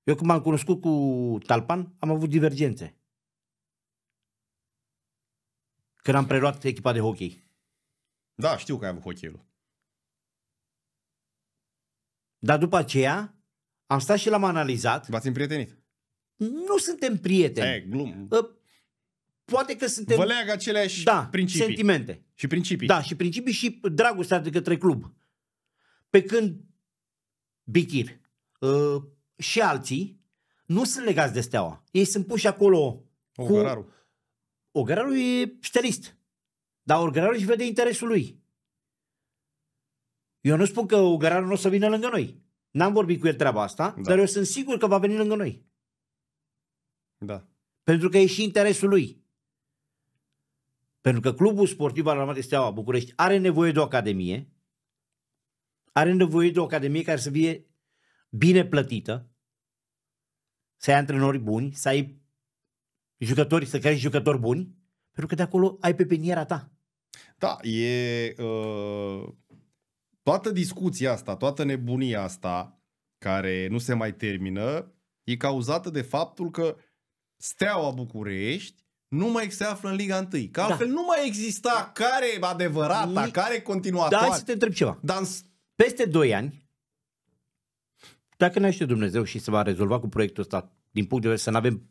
Eu când m-am cunoscut cu Talpan, am avut divergențe. Când am preluat echipa de hockey. Da, știu că ai avut hockey-ul. Dar după aceea, am stat și l-am analizat. V-ați împrietenit nu suntem prieteni. E, glum. Ă, poate că suntem... Vă leagă aceleași da, principii. sentimente. Și principii. Da, și principii și dragostea de către club. Pe când Bichir uh, și alții nu sunt legați de steaua. Ei sunt puși acolo Ogăraru. cu... Ogăraru e stelist. Dar Ogăraru își vede interesul lui. Eu nu spun că Ogăraru nu o să vină lângă noi. N-am vorbit cu el treaba asta, da. dar eu sunt sigur că va veni lângă noi. Da. Pentru că e și interesul lui. Pentru că clubul sportiv al Armatei Steaua București are nevoie de o academie, are nevoie de o academie care să fie bine plătită, să ai antrenori buni, să ai jucători, să crești jucători buni, pentru că de acolo ai pe peniera ta. Da, e uh, toată discuția asta, toată nebunia asta care nu se mai termină, e cauzată de faptul că Steaua București nu mai se află în Liga 1. Că da. altfel da. nu mai exista da. care e adevărata, Nic... care e continuatoare. Da, să te întreb ceva. Dar Peste 2 ani, dacă ne ajută Dumnezeu și se va rezolva cu proiectul ăsta, din punct de vedere să nu avem,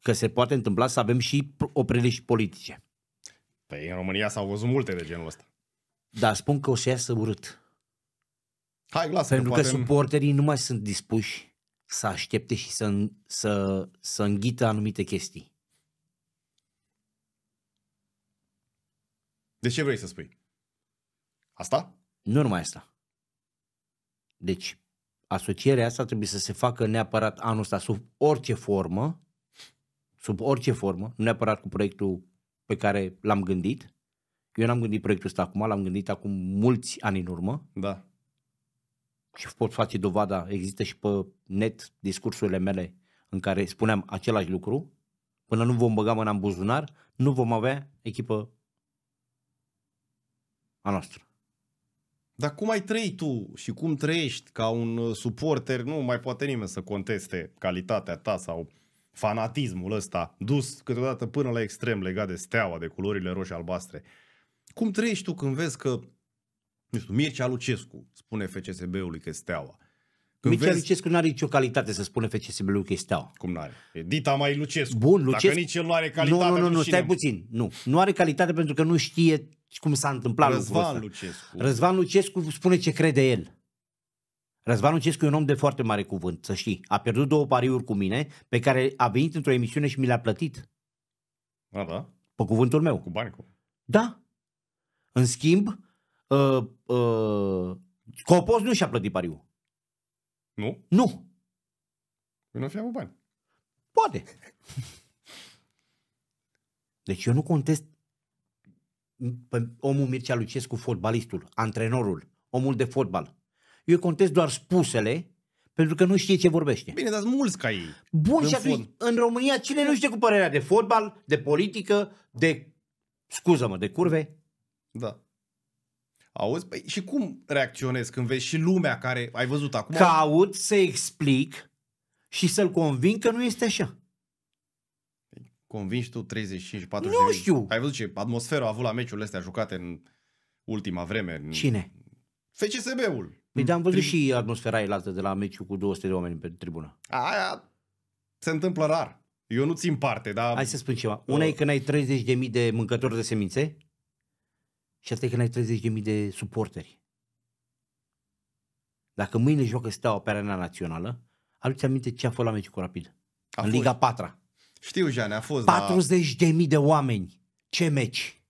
că se poate întâmpla să avem și și politice. Păi în România s-au văzut multe de genul ăsta. Dar spun că o să iasă urât. Hai, lasă Pentru că, că poate... suporterii nu mai sunt dispuși să aștepte și să, să, să înghită anumite chestii. De ce vrei să spui? Asta? Nu numai asta. Deci, asocierea asta trebuie să se facă neapărat anul ăsta sub orice formă, sub orice formă, nu neapărat cu proiectul pe care l-am gândit. Eu n-am gândit proiectul ăsta acum, l-am gândit acum mulți ani în urmă. Da și pot face dovada, există și pe net discursurile mele în care spuneam același lucru, până nu vom băga mâna în buzunar, nu vom avea echipă a noastră. Dar cum ai trăit tu și cum trăiești ca un uh, suporter, nu mai poate nimeni să conteste calitatea ta sau fanatismul ăsta dus câteodată până la extrem legat de steaua, de culorile roșii albastre. Cum trăiești tu când vezi că nu știu, Mircea Lucescu spune FCSB-ului că steaua. Când Mircea vezi... Lucescu nu are nicio calitate să spune FCSB-ului că steaua. Cum nu are? E Dita mai Lucescu. Bun, Lucescu. Dacă nici el nu are calitate. Nu, nu, nu, nu stai puțin. Nu. Nu are calitate pentru că nu știe cum s-a întâmplat Răzvan lucrul ăsta. Lucescu. Răzvan Lucescu spune ce crede el. Răzvan Lucescu e un om de foarte mare cuvânt, să știi. A pierdut două pariuri cu mine pe care a venit într-o emisiune și mi le-a plătit. A, da? Pe cuvântul meu. Cu bani, cu... Da. În schimb, uh, uh, Copos nu și-a plătit pariul. Nu? Nu. Eu păi nu fi avut bani. Poate. Deci eu nu contest pe omul Mircea Lucescu, fotbalistul, antrenorul, omul de fotbal. Eu contest doar spusele pentru că nu știe ce vorbește. Bine, dar mulți ca ei. Bun, și atunci, în România, cine nu știe cu părerea de fotbal, de politică, de, scuză-mă, de curve? Da. Auzi? Păi, și cum reacționezi când vezi și lumea care ai văzut acum? Caut să explic și să-l convin că nu este așa. Păi, convingi tu 35, 40 Nu știu. Ai văzut ce atmosferă a avut la meciurile astea jucate în ultima vreme. În... Cine? FCSB-ul. Păi am văzut Tri... și atmosfera elată de la meciul cu 200 de oameni pe tribună. Aia se întâmplă rar. Eu nu țin parte, dar... Hai să spun ceva. Una uh... e că n-ai 30.000 de mâncători de semințe și asta e când ai 30.000 de suporteri. Dacă mâine joacă Steaua pe arena națională, aduți aminte ce a fost la meciul cu Rapid. A în fost. Liga 4 Știu, Jean, a fost. 40.000 da... de oameni. Ce meci?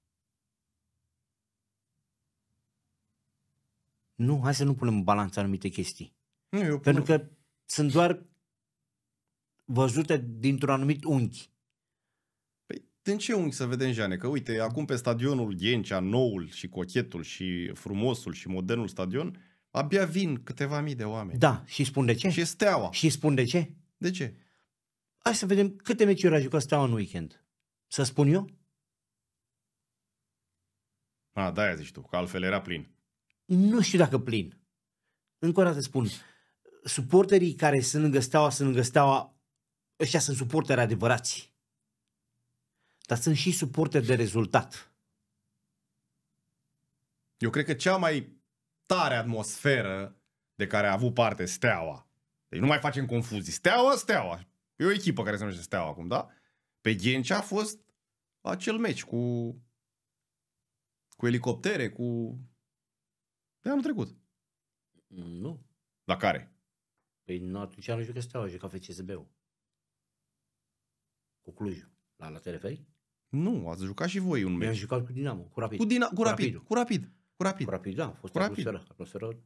Nu, hai să nu punem în balanță anumite chestii. Nu, eu Pentru pun... că sunt doar văzute dintr-un anumit unghi din ce unghi să vedem, Jeane? Că uite, acum pe stadionul Ghencea, noul și cochetul și frumosul și modernul stadion, abia vin câteva mii de oameni. Da, și spun de ce? Și steaua. Și spun de ce? De ce? Hai să vedem câte meciuri a jucat steaua în weekend. Să spun eu? A, da, aia zici tu, că altfel era plin. Nu știu dacă plin. Încă o dată spun, suporterii care sunt lângă steaua, sunt lângă steaua, ăștia sunt suporteri adevărați dar sunt și suporte de rezultat. Eu cred că cea mai tare atmosferă de care a avut parte Steaua. Deci nu mai facem confuzii. Steaua, Steaua. E o echipă care se numește Steaua acum, da? Pe Ghencea a fost acel meci cu cu elicoptere, cu... De anul trecut. Nu. La care? Păi nu, atunci nu jucă Steaua, juca FCSB-ul. Cu Clujul. La la te referi? Nu, ați jucat și voi un meci. am jucat cu Dinamo, cu Rapid. Cu, Dina- cu, rapid, rapid, cu Rapid, cu Rapid. Cu Rapid, da, a fost cu atmosferă, rapid. atmosferă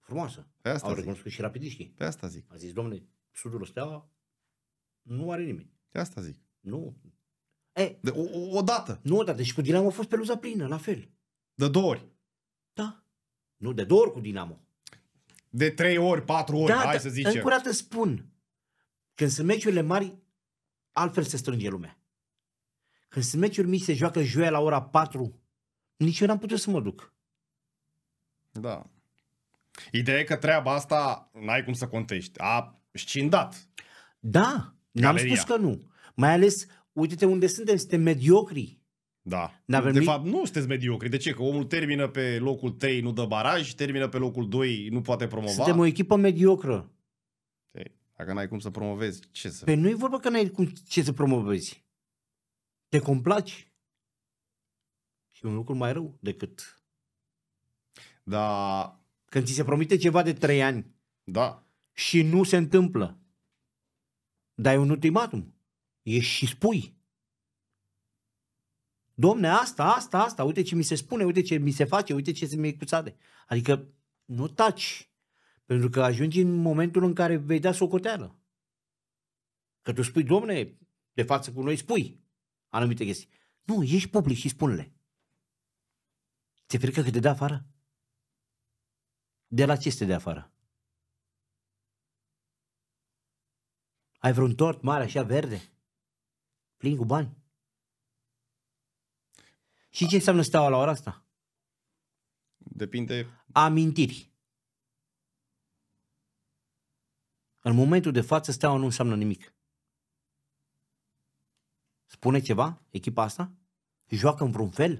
frumoasă. Pe asta Au zic. recunoscut și rapidiștii. Pe asta zic. A zis, domnule, sudul ăsta nu are nimeni. Pe asta zic. Nu. E, de, o, o, o dată. Nu o dată. deci cu Dinamo a fost peluza plină, la fel. De două ori. Da. Nu, de două ori cu Dinamo. De trei ori, patru ori, da, hai da, să zicem. Încă o dată spun, când sunt meciurile mari, altfel se strânge lumea. Când sunt meciuri mici, se joacă joia la ora 4, nici eu n-am putut să mă duc. Da. Ideea e că treaba asta n-ai cum să contești. A scindat. Da, n-am Galeria. spus că nu. Mai ales, uite-te unde suntem, suntem mediocri. Da. N-avem de mic... fapt, nu sunteți mediocri. De ce? Că omul termină pe locul 3, nu dă baraj, termină pe locul 2, nu poate promova. Suntem o echipă mediocră. Ei, dacă n-ai cum să promovezi, ce să... Pe păi nu e vorba că n-ai cum ce să promovezi te complaci. Și un lucru mai rău decât... Da. Când ți se promite ceva de trei ani. Da. Și nu se întâmplă. Dai un ultimatum. Ești și spui. Domne, asta, asta, asta, uite ce mi se spune, uite ce mi se face, uite ce se mi cuțade. Adică nu taci, pentru că ajungi în momentul în care vei da socoteală. Că tu spui, domne, de față cu noi spui anumite chestii. Nu, ești public și spune-le. Ți-e frică că te dă afară? De la ce este de afară? Ai vreun tort mare așa verde? Plin cu bani? Și ce înseamnă steaua la ora asta? Depinde... Amintiri. În momentul de față steaua nu înseamnă nimic. Spune ceva echipa asta? Joacă în vreun fel?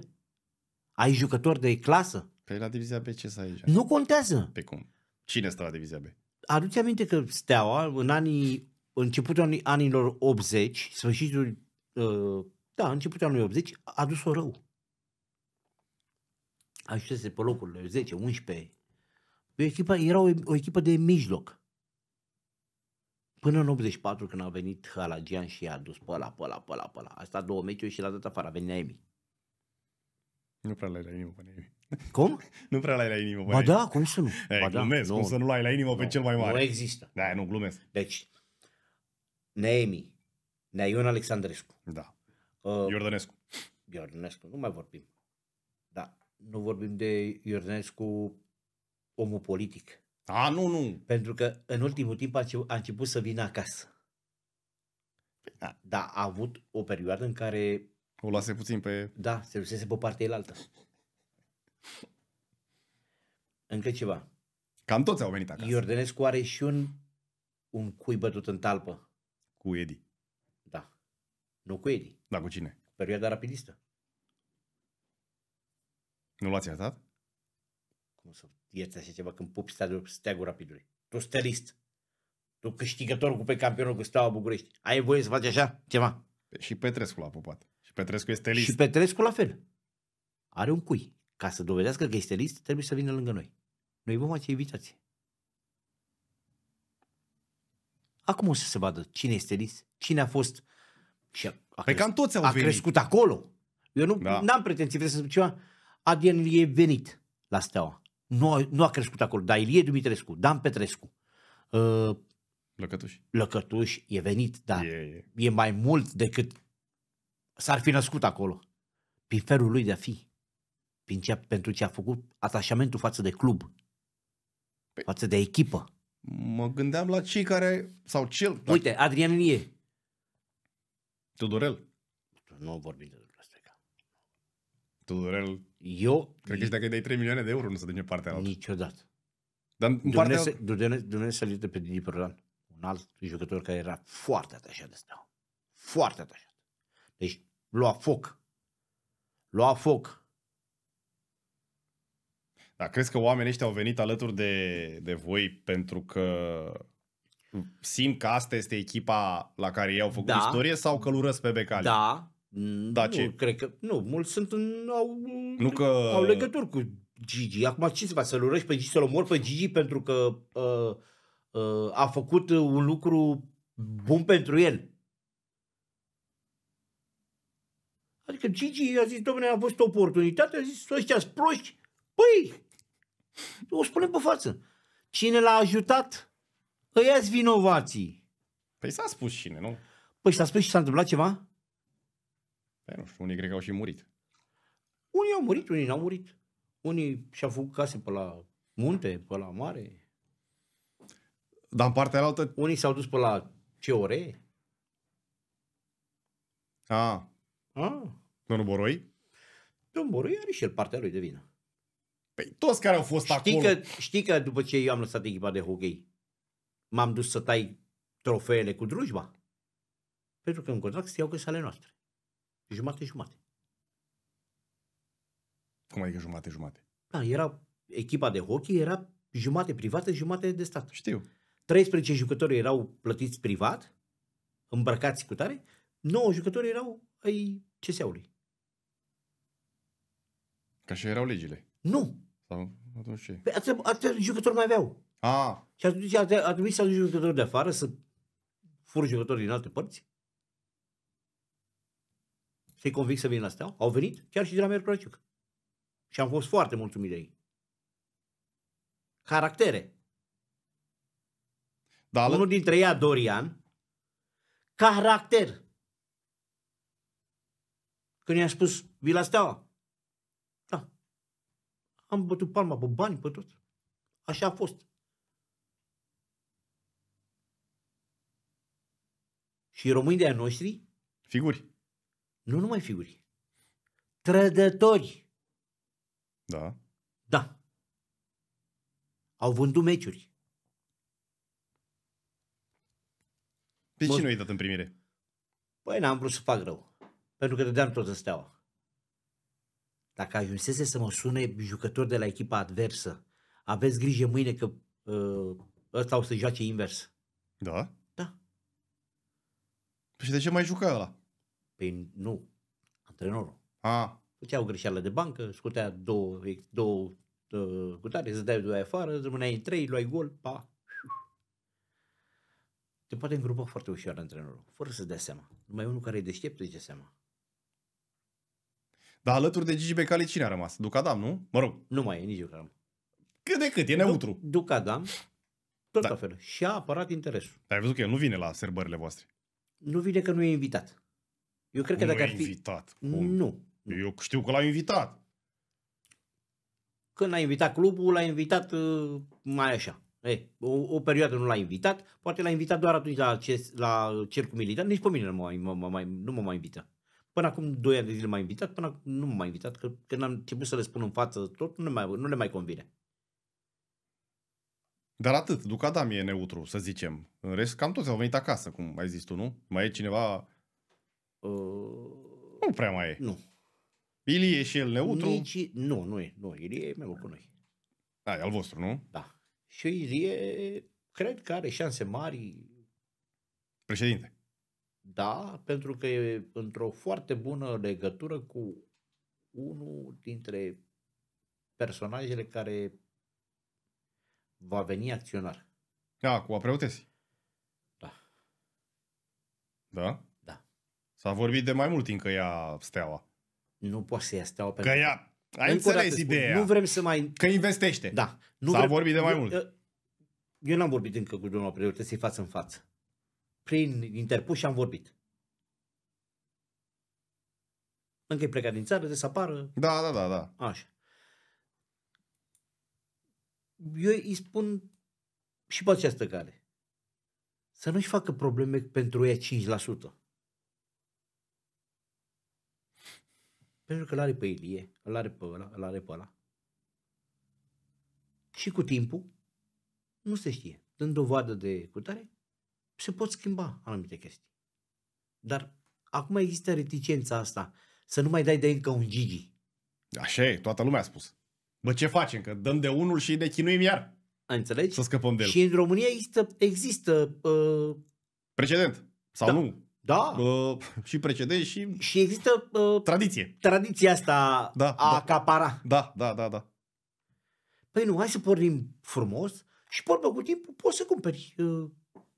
Ai jucători de clasă? Pe păi la divizia B ce să aici? Nu contează. Pe cum? Cine stă la divizia B? Aduți aminte că Steaua în anii începutul anii, anilor 80, sfârșitul uh, da, începutul anului 80 a dus-o rău. Ajunsese pe locurile 10, 11. O echipă, era o, o echipă de mijloc. Până în 84 când a venit Halagian și i-a dus pe ăla, pe ăla, pe ăla, pe ăla. A stat două meciuri și l-a dat afară, a venit Naemi. Nu prea l-ai la inimă pe Naemi. Cum? [LAUGHS] nu prea l-ai la inimă pe Ba da, cum să nu? Ei, eh, ba da, glumesc, da, cum nu. să nu l-ai la inimă nu, pe cel mai mare. Nu există. Da, nu, glumesc. Deci, Naemi, Naion Alexandrescu. Da. Uh, Iordănescu. Iordănescu, nu mai vorbim. Da, nu vorbim de Iordănescu omul politic. A, nu, nu. Pentru că în ultimul timp a, început, a început să vină acasă. Da. Dar a avut o perioadă în care... O lase puțin pe... Da, se lusese pe partea elaltă. Încă ceva. Cam toți au venit acasă. Iordănescu are și un, un cui bătut în talpă. Cu Edi. Da. Nu cu Edi. Da, cu cine? perioada rapidistă. Nu l-ați iertat? cum să ierți așa ceva când pupi steagul, steagul rapidului. Tu stelist. Tu câștigător cu pe campionul cu Steaua București. Ai voie să faci așa ceva? Și Petrescu l-a pupat. Și Petrescu este list. Și Petrescu la fel. Are un cui. Ca să dovedească că este list, trebuie să vină lângă noi. Noi vom face invitație. Acum o să se vadă cine este list, cine a fost și a, a, pe păi cam toți au a venit. crescut acolo. Eu nu da. am pretenții, vreau să spun ceva. Adrian e venit la Steaua nu a, nu a crescut acolo, dar Ilie Dumitrescu, Dan Petrescu, uh, Lăcătuș. Lăcătuș e venit, dar e, e. e mai mult decât s-ar fi născut acolo. Prin felul lui de a fi, prin ce, pentru ce a făcut atașamentul față de club, păi, față de echipă. Mă gândeam la cei care, sau cel... Dacă... Uite, Adrian Ilie. Tudorel. Nu vorbim de Tudorel. Tudorel eu... Cred că și dacă îi dai 3 milioane de euro nu se dă partea altă. Niciodată. Dar în Dumnezeu să iute pe Didi Părlan, un alt jucător care era foarte atașat de steaua. Foarte atașat. Deci lua foc. Lua foc. Da, crezi că oamenii ăștia au venit alături de, de voi pentru că simt că asta este echipa la care ei au făcut da. istorie sau că îl urăsc pe Becali? Da, Mm, da, nu, ce? cred că, nu, mulți sunt în, au, nu că... au legături cu Gigi. Acum ce se va să-l urăști pe Gigi, să-l omori pe Gigi pentru că uh, uh, a făcut un lucru bun pentru el. Adică Gigi a zis, domnule, a fost o oportunitate, a zis, ăștia proști, păi, o spune pe față. Cine l-a ajutat, ăia vinovații. Păi s-a spus cine, nu? Păi s-a spus și s-a întâmplat ceva? Păi nu știu, unii cred că au și murit. Unii au murit, unii n-au murit. Unii și-au făcut case pe la munte, pe la mare. Dar în partea altă... Unii s-au dus pe la ce ore? A. A. Domnul Boroi? Domnul Boroi are și el partea lui de vină. Păi toți care au fost știi acolo... Că, știi că după ce eu am lăsat echipa de hockey, m-am dus să tai trofeele cu drujba. Pentru că în contract știau că sunt ale noastre jumate-jumate. Cum adică jumate-jumate? Da, era echipa de hockey era jumate privată, jumate de stat. Știu. 13 jucători erau plătiți privat, îmbrăcați cu tare, 9 jucători erau ai cse ului Ca și erau legile. Nu. Sau atunci ce? Păi atâta jucători mai aveau. A. Ah. Și atunci a, a trebuit să aduci jucători de afară, să fură jucători din alte părți să-i conving să vină la steaua. Au venit chiar și de la Crăciuc. Și am fost foarte mulțumit de ei. Caractere. Da, Unul dintre ei, Dorian, caracter. Când i-am spus, vii la steaua. Da. Am bătut palma pe bani, pe tot. Așa a fost. Și românii de-a noștri... Figuri. Nu numai figuri. Trădători. Da. Da. Au vândut meciuri. Pe mă... cine ai dat în primire? Păi n-am vrut să fac rău. Pentru că dădeam tot în steaua. Dacă ajunsese să mă sune jucător de la echipa adversă, aveți grijă mâine că uh, ăsta o să joace invers. Da? Da. Păi și de ce mai juca ăla? Păi nu, antrenorul. A. Făcea o greșeală de bancă, scotea două, două uh, cutare, îți dai doi afară, îți rămâneai trei, luai gol, pa. Te poate îngrupa foarte ușor antrenorul, fără să dea seama. Numai unul care e deștept îi dă seama. Dar alături de Gigi Becali cine a rămas? Adam, nu? Mă rog. Nu mai e nici Adam. Cât de cât, e neutru. Duc Adam, tot da. la fel. Și a apărat interesul. Dar ai văzut că el nu vine la serbările voastre. Nu vine că nu e invitat. Eu cred că nu dacă ar fi... invitat. Nu. Eu știu că l-a invitat. Când a invitat clubul, l-a invitat uh, mai așa. Ei, o, o perioadă nu l-a invitat, poate l-a invitat doar atunci la, acest, la cercul militar, nici pe mine nu m-a mă, mai, nu m-a mai invitat. Până acum 2 ani de zile m-a invitat, până acum nu m-a mai invitat, că când am început să le spun în față tot, nu, mai, nu le mai convine. Dar atât, Adam e neutru, să zicem. În rest, cam toți au venit acasă, cum ai zis tu, nu? Mai e cineva Uh, nu prea mai e. Nu. Ilie și el neutru? Nici, nu, nu e. Nu, Ilie e mai cu noi. Da, e al vostru, nu? Da. Și Ilie cred că are șanse mari. Președinte. Da, pentru că e într-o foarte bună legătură cu unul dintre personajele care va veni acționar. Da, cu apreutesi. Da. Da? S-a vorbit de mai mult timp că ia steaua. Nu poți să ia steaua pentru că ea, Ai înțeles ideea. Nu vrem să mai... Că investește. Da. Nu S-a vrem... vorbit de mai eu, mult. Eu, eu n-am vorbit încă cu domnul Preu, trebuie să-i față în față. Prin interpuși am vorbit. Încă e plecat din țară, de să apară. Da, da, da, da. Așa. Eu îi spun și pe această cale. Să nu-și facă probleme pentru ea Pentru că îl are pe Ilie, îl are pe ăla, îl are pe ăla. Și cu timpul, nu se știe. Dând vadă de cutare, se pot schimba anumite chestii. Dar acum există reticența asta să nu mai dai de încă un Gigi. Așa e, toată lumea a spus. Bă, ce facem? Că dăm de unul și ne chinuim iar. Înțelegi? Să scăpăm de el. Și în România există, există uh... precedent. Sau da. nu? Da. Uh, și precedent și... Și există... Uh, tradiție. Tradiția asta da, a da. acapara. Da, da, da, da. Păi nu, hai să pornim frumos și pe urmă cu timpul poți să cumperi. Uh,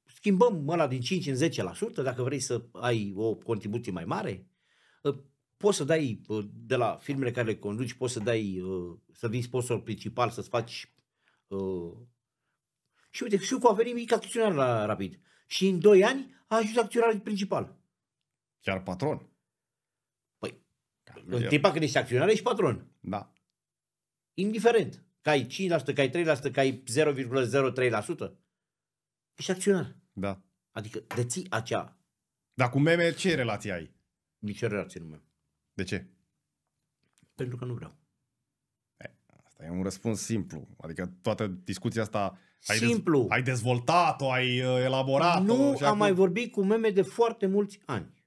schimbăm ăla din 5 în 10% dacă vrei să ai o contribuție mai mare. Uh, poți să dai uh, de la firmele care le conduci, poți să dai uh, să vii sponsor principal, să-ți faci uh, și uite, și cu a venit mic acționar la Rapid. Și în 2 ani a ajuns acționar principal. Chiar patron. Păi, în timp când ești acționar, ești patron. Da. Indiferent. Că ai 5%, că ai 3%, că ai 0,03%. Ești acționar. Da. Adică deții acea. Dar cu meme ce relație ai? Nici relație nu am. De ce? Pentru că nu vreau. E, asta e un răspuns simplu. Adică toată discuția asta ai Simplu. Dez- ai dezvoltat-o, ai uh, elaborat-o. Nu am acum... mai vorbit cu meme de foarte mulți ani.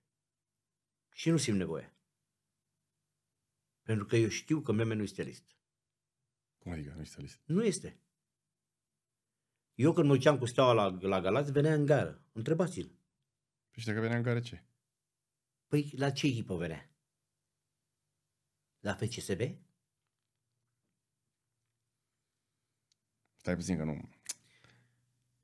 Și nu simt nevoie. Pentru că eu știu că meme nu este list. Cum adică nu este list? Nu este. Eu când mă duceam cu steaua la, la Galați, venea în gară. Întrebați-l. Păi dacă că venea în gară ce? Păi la ce echipă venea? La FCSB? Stai puțin că nu.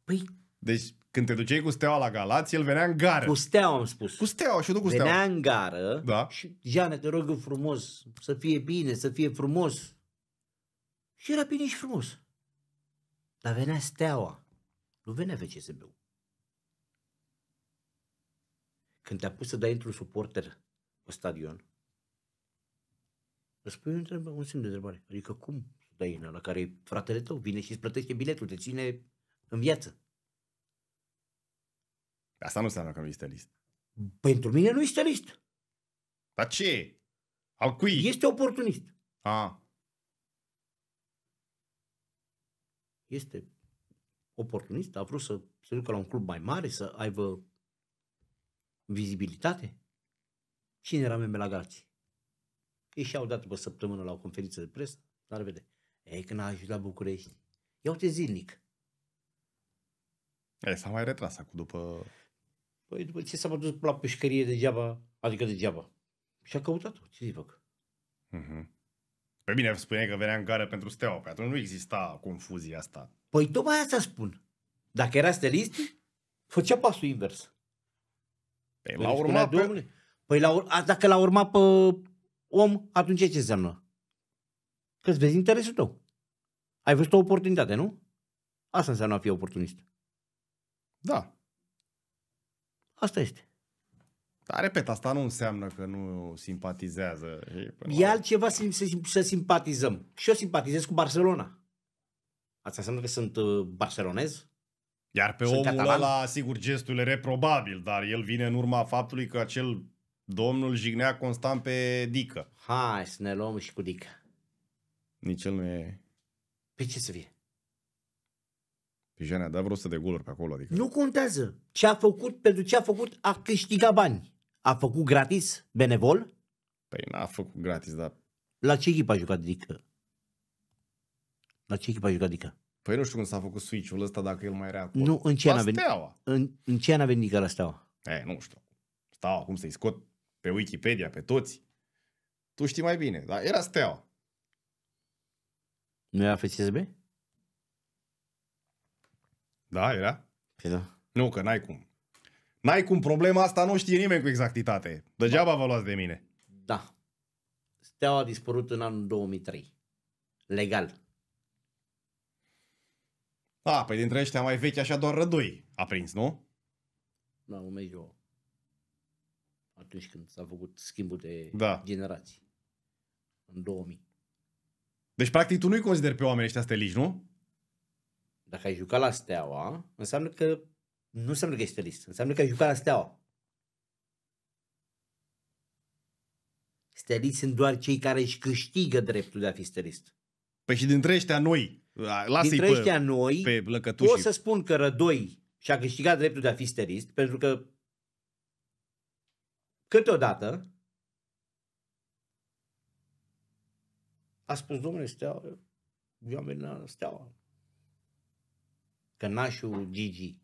Păi... Deci când te duceai cu steaua la Galați, el venea în gară. Cu steaua am spus. Cu steaua și nu cu steaua. Venea în gară da. și Jeane, te rog eu frumos, să fie bine, să fie frumos. Și era bine și frumos. Dar venea steaua. Nu venea FCSB-ul. Când te-a pus să dai într-un suporter pe stadion, îți pui un, un semn de întrebare. Adică cum? străină la care fratele tău vine și îți plătește biletul, te ține în viață. Asta nu înseamnă că nu este list. Pentru mine nu este list. Dar ce? Al cui? Este oportunist. A. Este oportunist, a vrut să se ducă la un club mai mare, să aibă vizibilitate. Cine era meme la și Ieșeau dată pe săptămână la o conferință de presă, dar vede. E, când a ajuns la București, Iau-te zilnic. E, s-a mai retras acum după... Păi după ce s-a dus la pușcărie degeaba, adică degeaba. Și a căutat-o, ce zic fac? Mm-hmm. Păi bine, spune că venea în gară pentru Steaua, pe atunci nu exista confuzia asta. Păi tocmai asta spun. Dacă era stelist, făcea pasul invers. Păi la urma pe... păi la, dacă l-a urmat pe om, atunci ce înseamnă? Că îți vezi interesul tău. Ai văzut o oportunitate, nu? Asta înseamnă a fi oportunist. Da. Asta este. Dar, repet, asta nu înseamnă că nu simpatizează. E altceva să, să, să simpatizăm. Și eu simpatizez cu Barcelona. Asta înseamnă că sunt uh, barcelonez? Iar pe sunt omul ăla, sigur, gestul e reprobabil, dar el vine în urma faptului că acel domnul jignea constant pe Dică. Hai să ne luăm și cu Dică. Nici el nu e... Pe ce să fie? Pijan a dat vreo să de goluri pe acolo. Adică... Nu contează. Ce a făcut, pentru ce a făcut, a câștigat bani. A făcut gratis, benevol? Păi n-a făcut gratis, dar... La ce echipă a jucat Dică? La ce echipă a jucat Dică? Păi nu știu cum s-a făcut switch-ul ăsta, dacă el mai era acolo. Nu, în ce an a venit? În, în ce an a venit Dică la Steaua? E, eh, nu știu. Stau acum să-i scot pe Wikipedia, pe toți. Tu știi mai bine, dar era Steaua. Nu era FCSB? Da, era. Păi da. Nu, că n-ai cum. N-ai cum, problema asta nu știe nimeni cu exactitate. Degeaba vă luați de mine. Da. Steaua a dispărut în anul 2003. Legal. A, păi dintre ăștia mai vechi așa doar rădui a prins, nu? Da, un meci Atunci când s-a făcut schimbul de da. generații. În 2000. Deci, practic, tu nu-i consideri pe oamenii ăștia steliști, nu? Dacă ai jucat la Steaua, înseamnă că nu înseamnă că ești stelist, înseamnă că ai jucat la Steaua. Steliți sunt doar cei care își câștigă dreptul de a fi stelist. Păi și dintre ăștia noi, lasă Dintre pe, noi, pe pot să spun că Rădoi și-a câștigat dreptul de a fi stelist, pentru că câteodată A spus, domnule, steaua, eu am venit la steaua. Că nașul Gigi,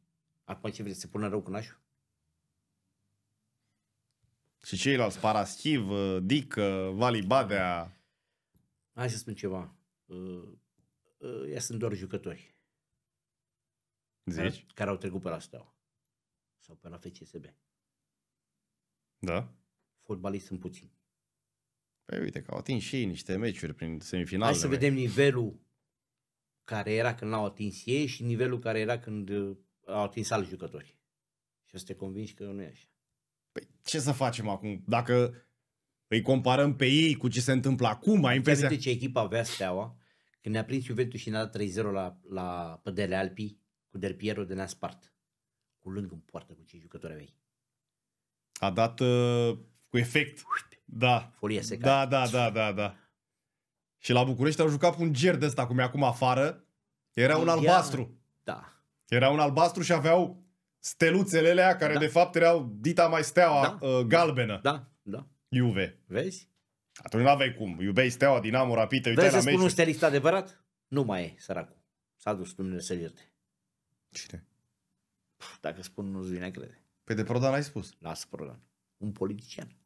acum ce vreți, să pună rău cu nașul? Și ceilalți, Paraschiv, uh, Dică, uh, Vali Badea. Hai să spun ceva. Uh, ea sunt doar jucători. Zici? Care au trecut pe la Steaua. Sau pe la FCSB. Da. Fotbalii sunt puțini. Păi uite că au atins și ei niște meciuri prin semifinale. Hai să vedem nivelul care era când l-au atins ei și nivelul care era când uh, au atins alți jucători. Și să te convingi că nu e așa. Păi ce să facem acum? Dacă îi comparăm pe ei cu ce se întâmplă acum, ai impresia... Uite ce echipa avea Steaua când ne-a prins Juventus și ne-a dat 3-0 la, la Pădele Alpii cu Del Piero de ne-a spart. Cu lângă în poartă cu cei jucători ai. A dat uh, cu efect da. Folie secă. Da, da, da, da, da. Și la București au jucat cu un ger de ăsta, cum e acum afară. Era un albastru. Da. Era un albastru și aveau steluțele alea care da. de fapt erau dita mai steaua da. uh, galbenă. Da, da. Juve. Vezi? Atunci nu aveai cum. Iubeai steaua, Dinamo, Rapid, te Vrei să spun un stelist adevărat? Nu mai e, săracul. S-a dus Dumnezeu să ierte. Cine? Puh, dacă spun, nu-ți vine, crede. Pe păi de Prodan ai spus. Las Prodan. Un politician.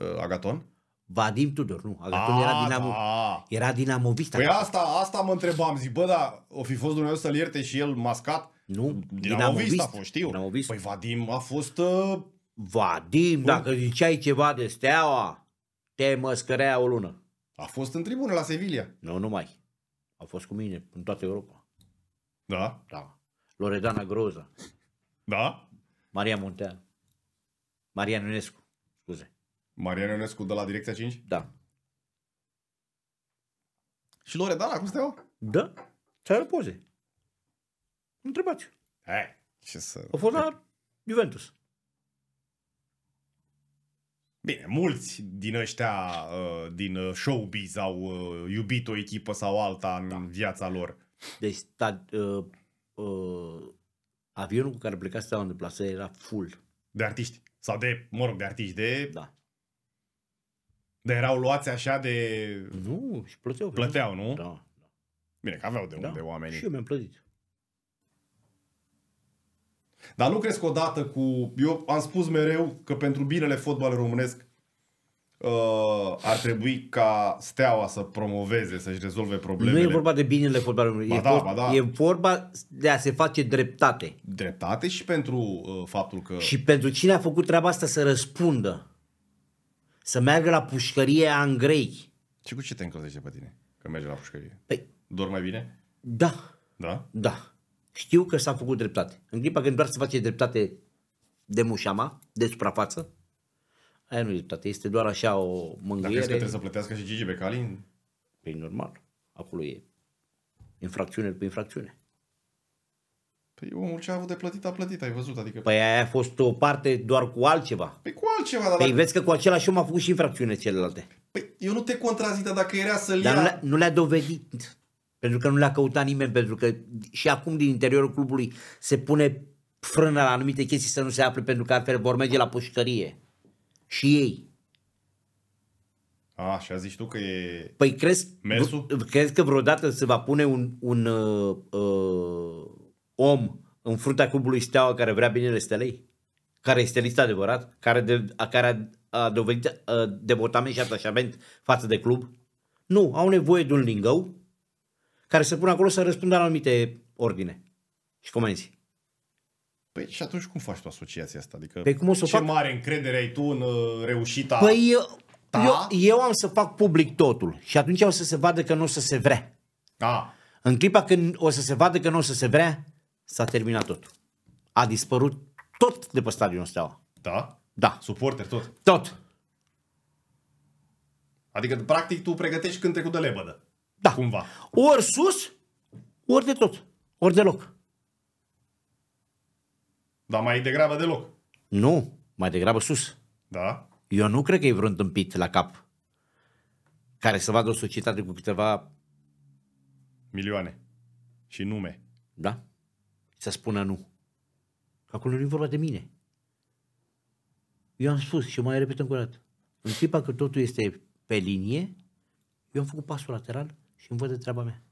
Uh, Agaton? Vadim Tudor, nu. Agaton a, era ah, Dinamo. Da. Era dinamovist. Păi asta, asta mă întrebam, zic, bă, dar o fi fost dumneavoastră să-l ierte și el mascat? Nu, dinamovist, dinamovist a fost, știu. Dinamovist. Păi Vadim a fost... Uh... Vadim, Bun. dacă ziceai ceva de steaua, te măscărea o lună. A fost în tribună la Sevilla. Nu numai. A fost cu mine în toată Europa. Da? Da. Loredana Groza. Da? Maria Muntea. Maria Nunescu, scuze. Marian Ionescu de la Direcția 5? Da. Și Loredana, cum stau? Da. Ce are poze. Nu întrebați. Hai, ce să... A fost la Juventus. Bine, mulți din ăștia uh, din showbiz au uh, iubit o echipă sau alta în da. viața lor. Deci sta, da, uh, uh, avionul cu care pleca steaua în deplasare era full. De artiști. Sau de, mă rog, de artiști, de... Da. Dar erau luați așa de... Nu, și plăteau. Plăteau, nu? Da, Bine, că aveau de da. oamenii. Și eu mi-am plătit. Dar nu crezi că odată cu... Eu am spus mereu că pentru binele fotbal românesc uh, ar trebui ca steaua să promoveze, să-și rezolve problemele. Nu e vorba de binele fotbalului, ba e, da, vorba, ba da. e vorba de a se face dreptate. Dreptate și pentru uh, faptul că... Și pentru cine a făcut treaba asta să răspundă să meargă la pușcărie angrei. Și cu ce te încălzește pe tine că merge la pușcărie? Păi... Dor mai bine? Da. Da? Da. Știu că s-a făcut dreptate. În clipa când doar să face dreptate de mușama, de suprafață, aia nu e dreptate, este doar așa o mângâiere. Dacă că trebuie să plătească și Gigi Becali Păi normal, acolo e infracțiune pe infracțiune. Păi omul ce a avut de plătit, a plătit, ai văzut, adică... Păi aia a fost o parte doar cu altceva. Păi cu altceva, dar... Păi dacă... vezi că cu același om a făcut și infracțiune celelalte. Păi eu nu te contrazic, dar dacă era să-l Dar nu, le-a, nu le-a dovedit, pentru că nu le-a căutat nimeni, pentru că și acum din interiorul clubului se pune frână la anumite chestii să nu se afle, pentru că altfel vor merge la pușcărie. Și ei. A, și a zis tu că e Păi crezi, mersul? crezi că vreodată se va pune un, un uh, uh, om în fruntea clubului Steaua care vrea binele Stelei? Care este lista adevărat? Care, de, a, care a, a dovedit a, devotament și atașament față de club? Nu, au nevoie de un lingău care să pună acolo să răspundă la anumite ordine și comenzi. Păi și atunci cum faci tu asociația asta? Adică păi cum o să ce fac? mare încredere ai tu în uh, reușita Păi eu, ta? Eu, eu am să fac public totul și atunci o să se vadă că nu o să se vrea. A. În clipa când o să se vadă că nu o să se vrea, s-a terminat tot. A dispărut tot de pe stadionul Steaua. Da? Da. Suporter tot? Tot. Adică, practic, tu pregătești cântecul de lebădă. Da. Cumva. Ori sus, ori de tot. Ori deloc. Dar mai degrabă deloc. Nu, mai degrabă sus. Da. Eu nu cred că e vreun tâmpit la cap care să vadă o societate cu câteva milioane și nume. Da să spună nu. Acolo nu e vorba de mine. Eu am spus și mai repet încă o dată. În clipa că totul este pe linie, eu am făcut pasul lateral și îmi văd de treaba mea.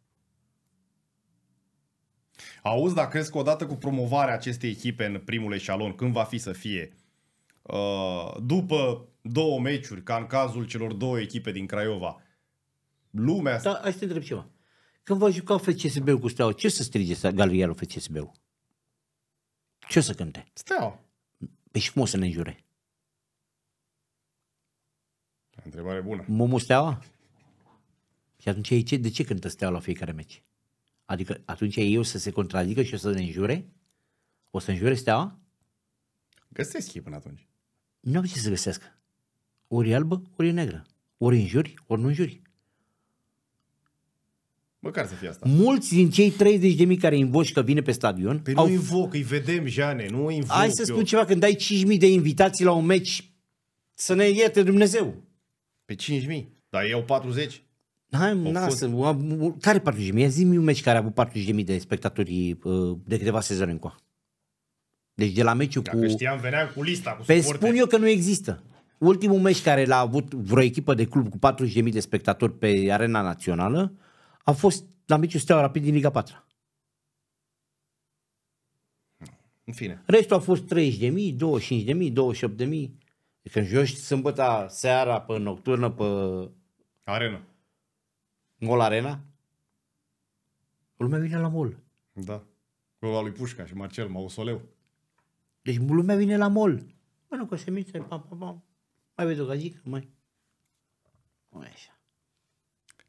Auzi, dacă crezi că odată cu promovarea acestei echipe în primul eșalon, când va fi să fie, uh, după două meciuri, ca în cazul celor două echipe din Craiova, lumea... Da, hai să te întreb ceva. Când va juca FCSB-ul cu Steaua, ce să strige Galviarul FCSB-ul? Ce o să cânte? Steaua. Păi și cum o să ne jure? Întrebare bună. Mumu Steaua? Și atunci ei ce, de ce cântă Steaua la fiecare meci? Adică atunci ei o să se contradică și o să ne înjure? O să înjure Steaua? Găsesc ei până atunci. Nu au ce să găsească. Ori e albă, ori e negră. Ori înjuri, ori nu înjuri. Măcar să fie asta. Mulți din cei 30.000 care invoci că vine pe stadion... Păi au... nu invoc, îi vedem, Jane, nu invoc Hai să spun eu. ceva, când ai 5.000 de invitații la un meci, să ne ierte Dumnezeu. Pe 5.000? Dar iau 40? Hai, lasă, care mii? zi un meci care a avut 40 de spectatori uh, de câteva sezoane încoa. Deci de la meciul Dacă cu... știam, veneam cu lista, cu Pe păi spun eu că nu există. Ultimul meci care l-a avut vreo echipă de club cu 40.000 de spectatori pe arena națională, a fost la meciul Steaua Rapid din Liga 4. În fine. Restul a fost 30.000, 25.000, 28.000. Deci când joci sâmbătă seara pe nocturnă pe... Arena. Gol Arena? Lumea vine la mol. Da. Golul lui Pușca și Marcel Mausoleu. Deci lumea vine la mol. Mă, nu, că se miște, pam, pam, pam. Mai vezi o gazică, mai. mai. Așa.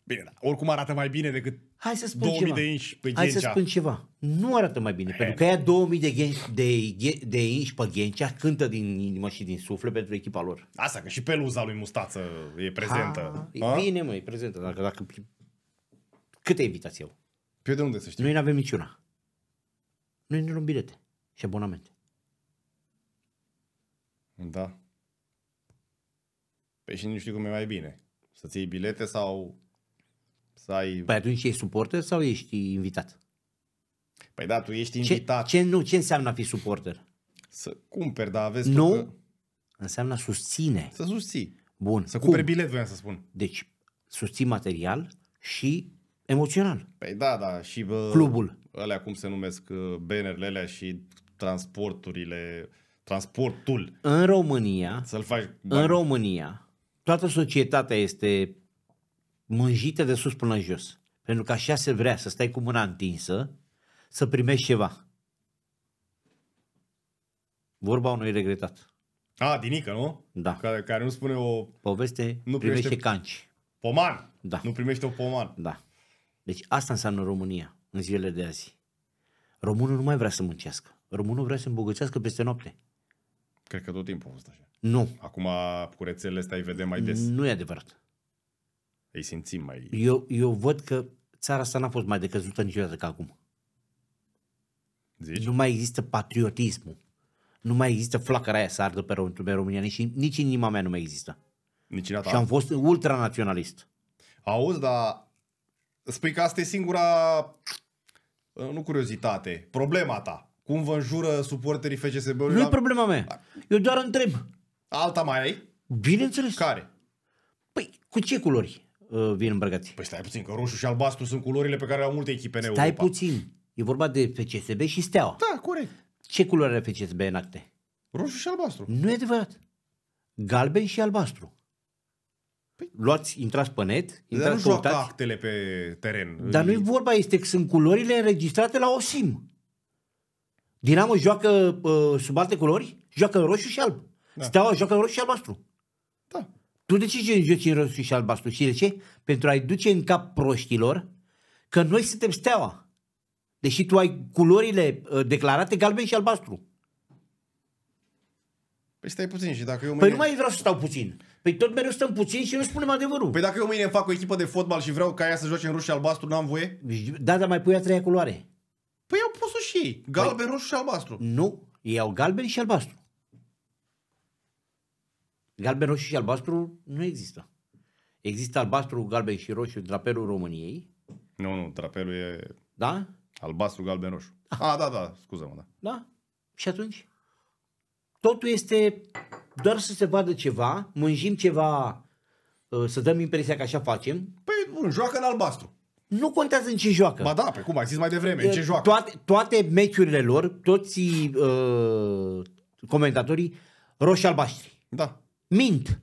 Bine, da. Oricum arată mai bine decât Hai să spun 2000 ceva. de inși pe Hai să spun ceva. Nu arată mai bine, He. pentru că aia 2000 de, gen, de, de inși pe Ghencea cântă din inimă și din suflet pentru echipa lor. Asta, că și peluza lui Mustață e prezentă. Ha, ha? Bine, mă, e prezentă. Dacă, dacă... Câte invitații au? Pe de unde să știu? Noi nu avem niciuna. Noi ne luăm bilete și abonamente. Da. Păi și nu știu cum e mai bine. Să-ți iei bilete sau să ai... Păi atunci ești suporter sau ești invitat? Păi da, tu ești invitat. Ce, ce nu, ce înseamnă a fi suporter? Să cumperi, dar aveți Nu, că... înseamnă susține. Să susții. Bun. Să cumperi bilet, voiam să spun. Deci, susții material și emoțional. Păi da, da, și bă, clubul. Alea cum se numesc uh, bannerele alea și transporturile, transportul. În România, să-l faci bani. în România, toată societatea este mânjită de sus până jos. Pentru că așa se vrea, să stai cu mâna întinsă, să primești ceva. Vorba unui regretat. A, Dinică, nu? Da. Care, care nu spune o... Poveste, nu primește, primește canci. Poman! Da. Nu primește o poman. Da. Deci asta înseamnă România în zilele de azi. Românul nu mai vrea să muncească. Românul vrea să îmbogățească peste noapte. Cred că tot timpul a fost așa. Nu. Acum cu rețelele astea îi vedem mai des. Nu e adevărat. Îi simțim mai... Eu, eu văd că țara asta n-a fost mai decăzută niciodată ca acum. Zici? Nu mai există patriotismul. Nu mai există flacăra aia să ardă pe România. Nici, nici în inima mea nu mai există. Nici ta. Și am fost ultranaționalist. Auzi, dar spui că asta e singura, uh, nu curiozitate, problema ta. Cum vă înjură suporterii FCSB-ului? Nu e la... problema mea. Eu doar întreb. Alta mai ai? Bineînțeles. Care? Păi, cu ce culori? Uh, vin îmbrăcați. Păi stai puțin, că roșu și albastru sunt culorile pe care au multe echipe în Europa. Stai puțin, e vorba de FCSB și Steaua. Da, corect. Ce culoare are FCSB în acte? Roșu și albastru. Nu e adevărat. Galben și albastru. Păi... Luați, intrați pe net, intrați Dar nu joacă actele pe teren. Dar nu-i vorba, este că sunt culorile înregistrate la OSIM. Dinamo joacă uh, sub alte culori, joacă roșu și alb. Da. Steaua joacă roșu și albastru. Tu de ce joci în roșu și albastru? Și de ce? Pentru a-i duce în cap proștilor că noi suntem steaua. Deși tu ai culorile uh, declarate galben și albastru. Păi stai puțin și dacă eu păi mâine... Păi nu mai vreau să stau puțin. Păi tot mereu stăm puțin și nu spunem adevărul. Păi dacă eu mâine fac o echipă de fotbal și vreau ca ea să joace în roșu și albastru, n-am voie? Deci, da, dar mai pui a treia culoare. Păi au pus-o și ei. Galben, păi... roșu și albastru. Nu, ei au galben și albastru. Galben, roșu și albastru nu există. Există albastru, galben și roșu, drapelul României. Nu, nu, drapelul e... Da? Albastru, galben, roșu. Ah, A, ah, da, da, scuză-mă, da. Da? Și atunci? Totul este doar să se vadă ceva, mânjim ceva, uh, să dăm impresia că așa facem. Păi, bun, joacă în albastru. Nu contează în ce joacă. Ba da, pe cum ai zis mai devreme, în ce uh, joacă. Toate, toate meciurile lor, toți uh, comentatorii roșii albaștri. Da mint.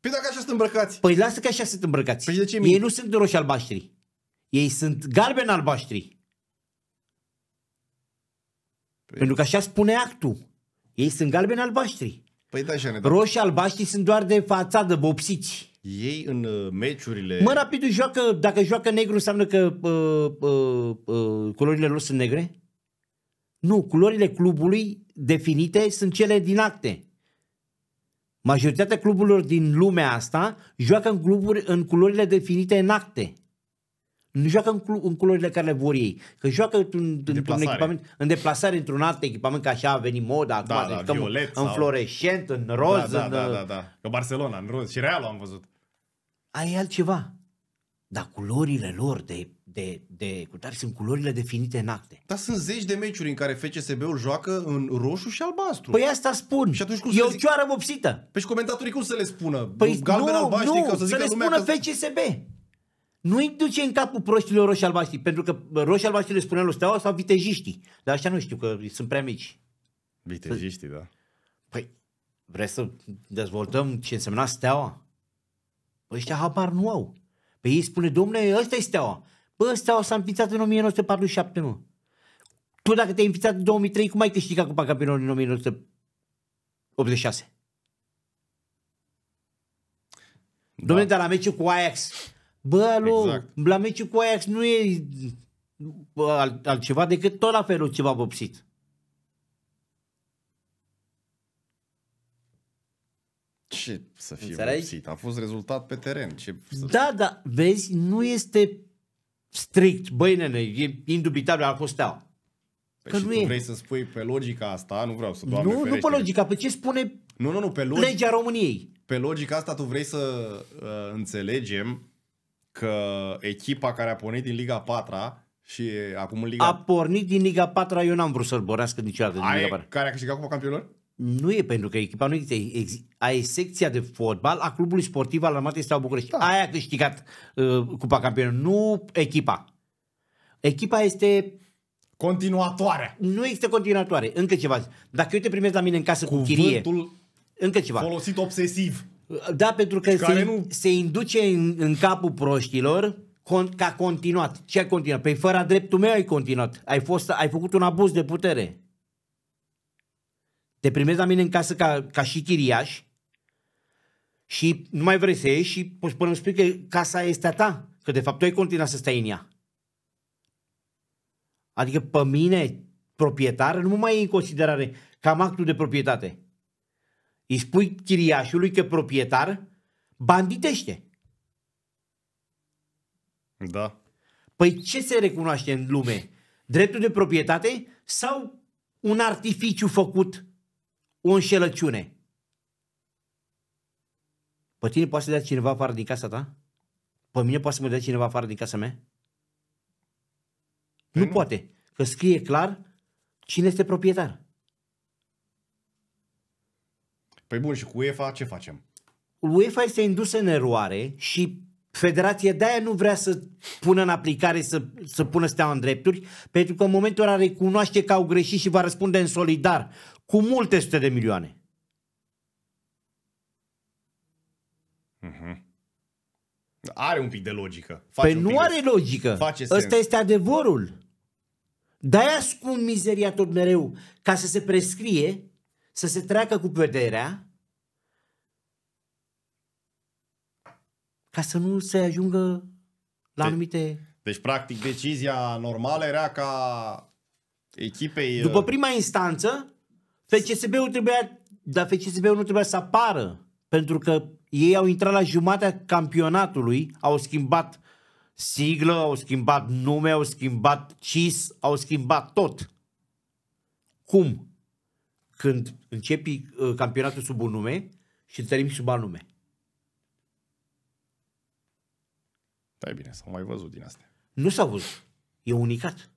Păi dacă așa sunt îmbrăcați. Păi lasă că așa sunt îmbrăcați. Păi de ce mint? Ei nu sunt roșii albaștri. Ei sunt galben albaștri. Păi... Pentru că așa spune actul. Ei sunt galben albaștri. Păi da, Jeanette. Da. Roșii albaștri sunt doar de fațadă, bopsiți. Ei în uh, meciurile... Mă, rapidul joacă, dacă joacă negru înseamnă că uh, uh, uh, culorile lor sunt negre? Nu, culorile clubului definite sunt cele din acte. Majoritatea cluburilor din lumea asta joacă în, cluburi, în culorile definite în acte. Nu joacă în, clu- în culorile care le vor ei. Că joacă într-un, într-un echipament, în deplasare într-un alt echipament, că așa a venit moda acum. Da, da, violet, în, sau... în în da, roz. Da, da, în, da, da, uh, da. Că Barcelona, în roz. Și Real am văzut. Aia e altceva. Dar culorile lor de de, de cutare, sunt culorile definite în acte. Dar sunt zeci de meciuri în care FCSB-ul joacă în roșu și albastru. Păi asta spun. Și atunci cum e o cioară vopsită. Păi și comentatorii cum să le spună? Păi Galben, nu, albaștri, nu, că să, să le spună că... FCSB. Nu-i duce în capul proștilor roșii albaștri, pentru că roșii albaștri le spunea lui Steaua sau vitejiștii. Dar așa nu știu, că sunt prea mici. Vitejiștii, da. Păi, vreți să dezvoltăm ce însemna Steaua? Păi ăștia habar nu au. Pe păi ei spune, domnule, ăsta e Steaua. Bă, ăsta s-a înființat în 1947, mă. Tu dacă te-ai înființat în 2003, cum ai câștigat Cupa Campionilor în 1986? Da. Domnule, dar la meciul cu Ajax, bă, alu, exact. la meciul cu Ajax nu e bă, altceva decât tot la felul ceva vopsit. Ce să fie vopsit? A fost rezultat pe teren. Ce da, da, vezi, nu este strict, băi nene, e indubitabil al fost steaua. Păi că și nu tu e. vrei să spui pe logica asta, nu vreau să doamne Nu, ferește. nu pe logica, pe ce spune nu, nu, nu, pe logica, legea României. Pe logica asta tu vrei să uh, înțelegem că echipa care a pornit din Liga 4 și acum în Liga... A pornit din Liga 4 eu n-am vrut să-l borească niciodată din Ai, Liga 4 Care a câștigat Cupa Campionilor? nu e pentru că echipa nu există. Ai secția de fotbal a clubului sportiv al Armatei Steaua București. Da. Aia a câștigat uh, Cupa Campionilor, nu echipa. Echipa este... Continuatoare. Nu există continuatoare. Încă ceva. Dacă eu te primesc la mine în casă Cuvântul cu chirie... Încă ceva. folosit obsesiv. Uh, da, pentru că deci se, nu... se induce în, în capul proștilor con, că a continuat. Ce a continuat? Păi fără dreptul meu ai continuat. Ai, fost, ai făcut un abuz de putere. Te primezi la mine în casă ca, ca și chiriaș și nu mai vrei să ieși și poți până îmi spui că casa este a ta, că de fapt tu ai continuat să stai în ea. Adică pe mine, proprietar, nu mă mai e în considerare cam actul de proprietate. Îi spui chiriașului că proprietar banditește. Da. Păi ce se recunoaște în lume? Dreptul de proprietate sau un artificiu făcut o înșelăciune. Pe tine poate să dea cineva afară din casa ta? Pe mine poate să mă dea cineva afară din casa mea? Păi nu, nu poate. Că scrie clar cine este proprietar. Păi bun, și cu UEFA ce facem? UEFA este indusă în eroare și Federația de-aia nu vrea să pună în aplicare, să, să pună steaua în drepturi, pentru că în momentul ăla recunoaște că au greșit și va răspunde în solidar cu multe sute de milioane. Uh-huh. Are un pic de logică. Face păi nu are de... logică. Face sens. este adevărul. Dar aia ascund mizeria tot mereu, ca să se prescrie, să se treacă cu vederea, ca să nu se ajungă la de, anumite... Deci, practic, decizia normală era ca echipei... După uh, prima instanță, FCSB-ul trebuia, dar FCSB-ul nu trebuia să apară, pentru că ei au intrat la jumatea campionatului, au schimbat siglă, au schimbat nume, au schimbat CIS, au schimbat tot. Cum? Când începi uh, campionatul sub un nume și întărim sub alt nume. Da, bine, s-au mai văzut din astea. Nu s-au văzut. E unicat.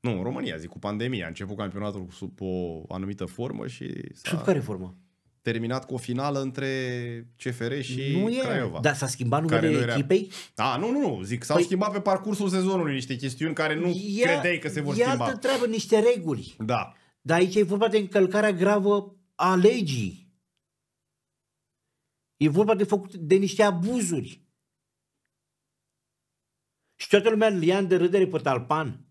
Nu, în România, zic, cu pandemia. A început campionatul sub o anumită formă și... Sub care formă? terminat cu o finală între CFR și nu e. Craiova. Da, s-a schimbat numele era... echipei? A, nu, nu, nu, zic, s-au păi... schimbat pe parcursul sezonului niște chestiuni care nu ia, credeai că se vor ia schimba. Iată treabă, niște reguli. Da. Dar aici e vorba de încălcarea gravă a legii. E vorba de, făcut, de niște abuzuri. Și toată lumea îl ia în de râdere pe talpan.